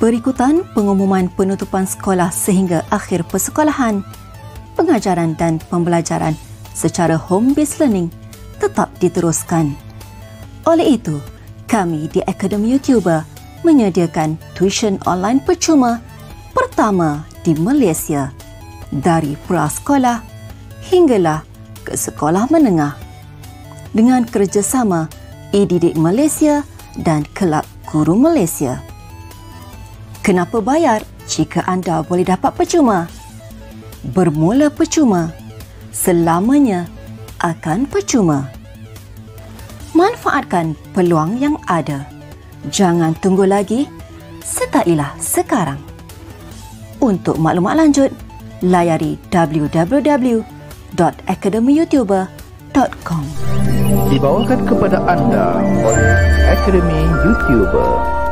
Berikutan pengumuman penutupan sekolah sehingga akhir persekolahan, pengajaran dan pembelajaran secara home-based learning tetap diteruskan. Oleh itu, kami di Akademi Youtuber menyediakan tuition online percuma pertama di Malaysia dari prasekolah hinggalah ke sekolah menengah dengan kerjasama eDidik Malaysia dan Kelab Guru Malaysia. Kenapa bayar jika anda boleh dapat percuma? Bermula percuma selamanya akan percuma. Manfaatkan peluang yang ada. Jangan tunggu lagi. Sertailah sekarang. Untuk maklumat lanjut, layari www.academyyoutuber.com. Dibawakan kepada anda oleh Academy YouTuber.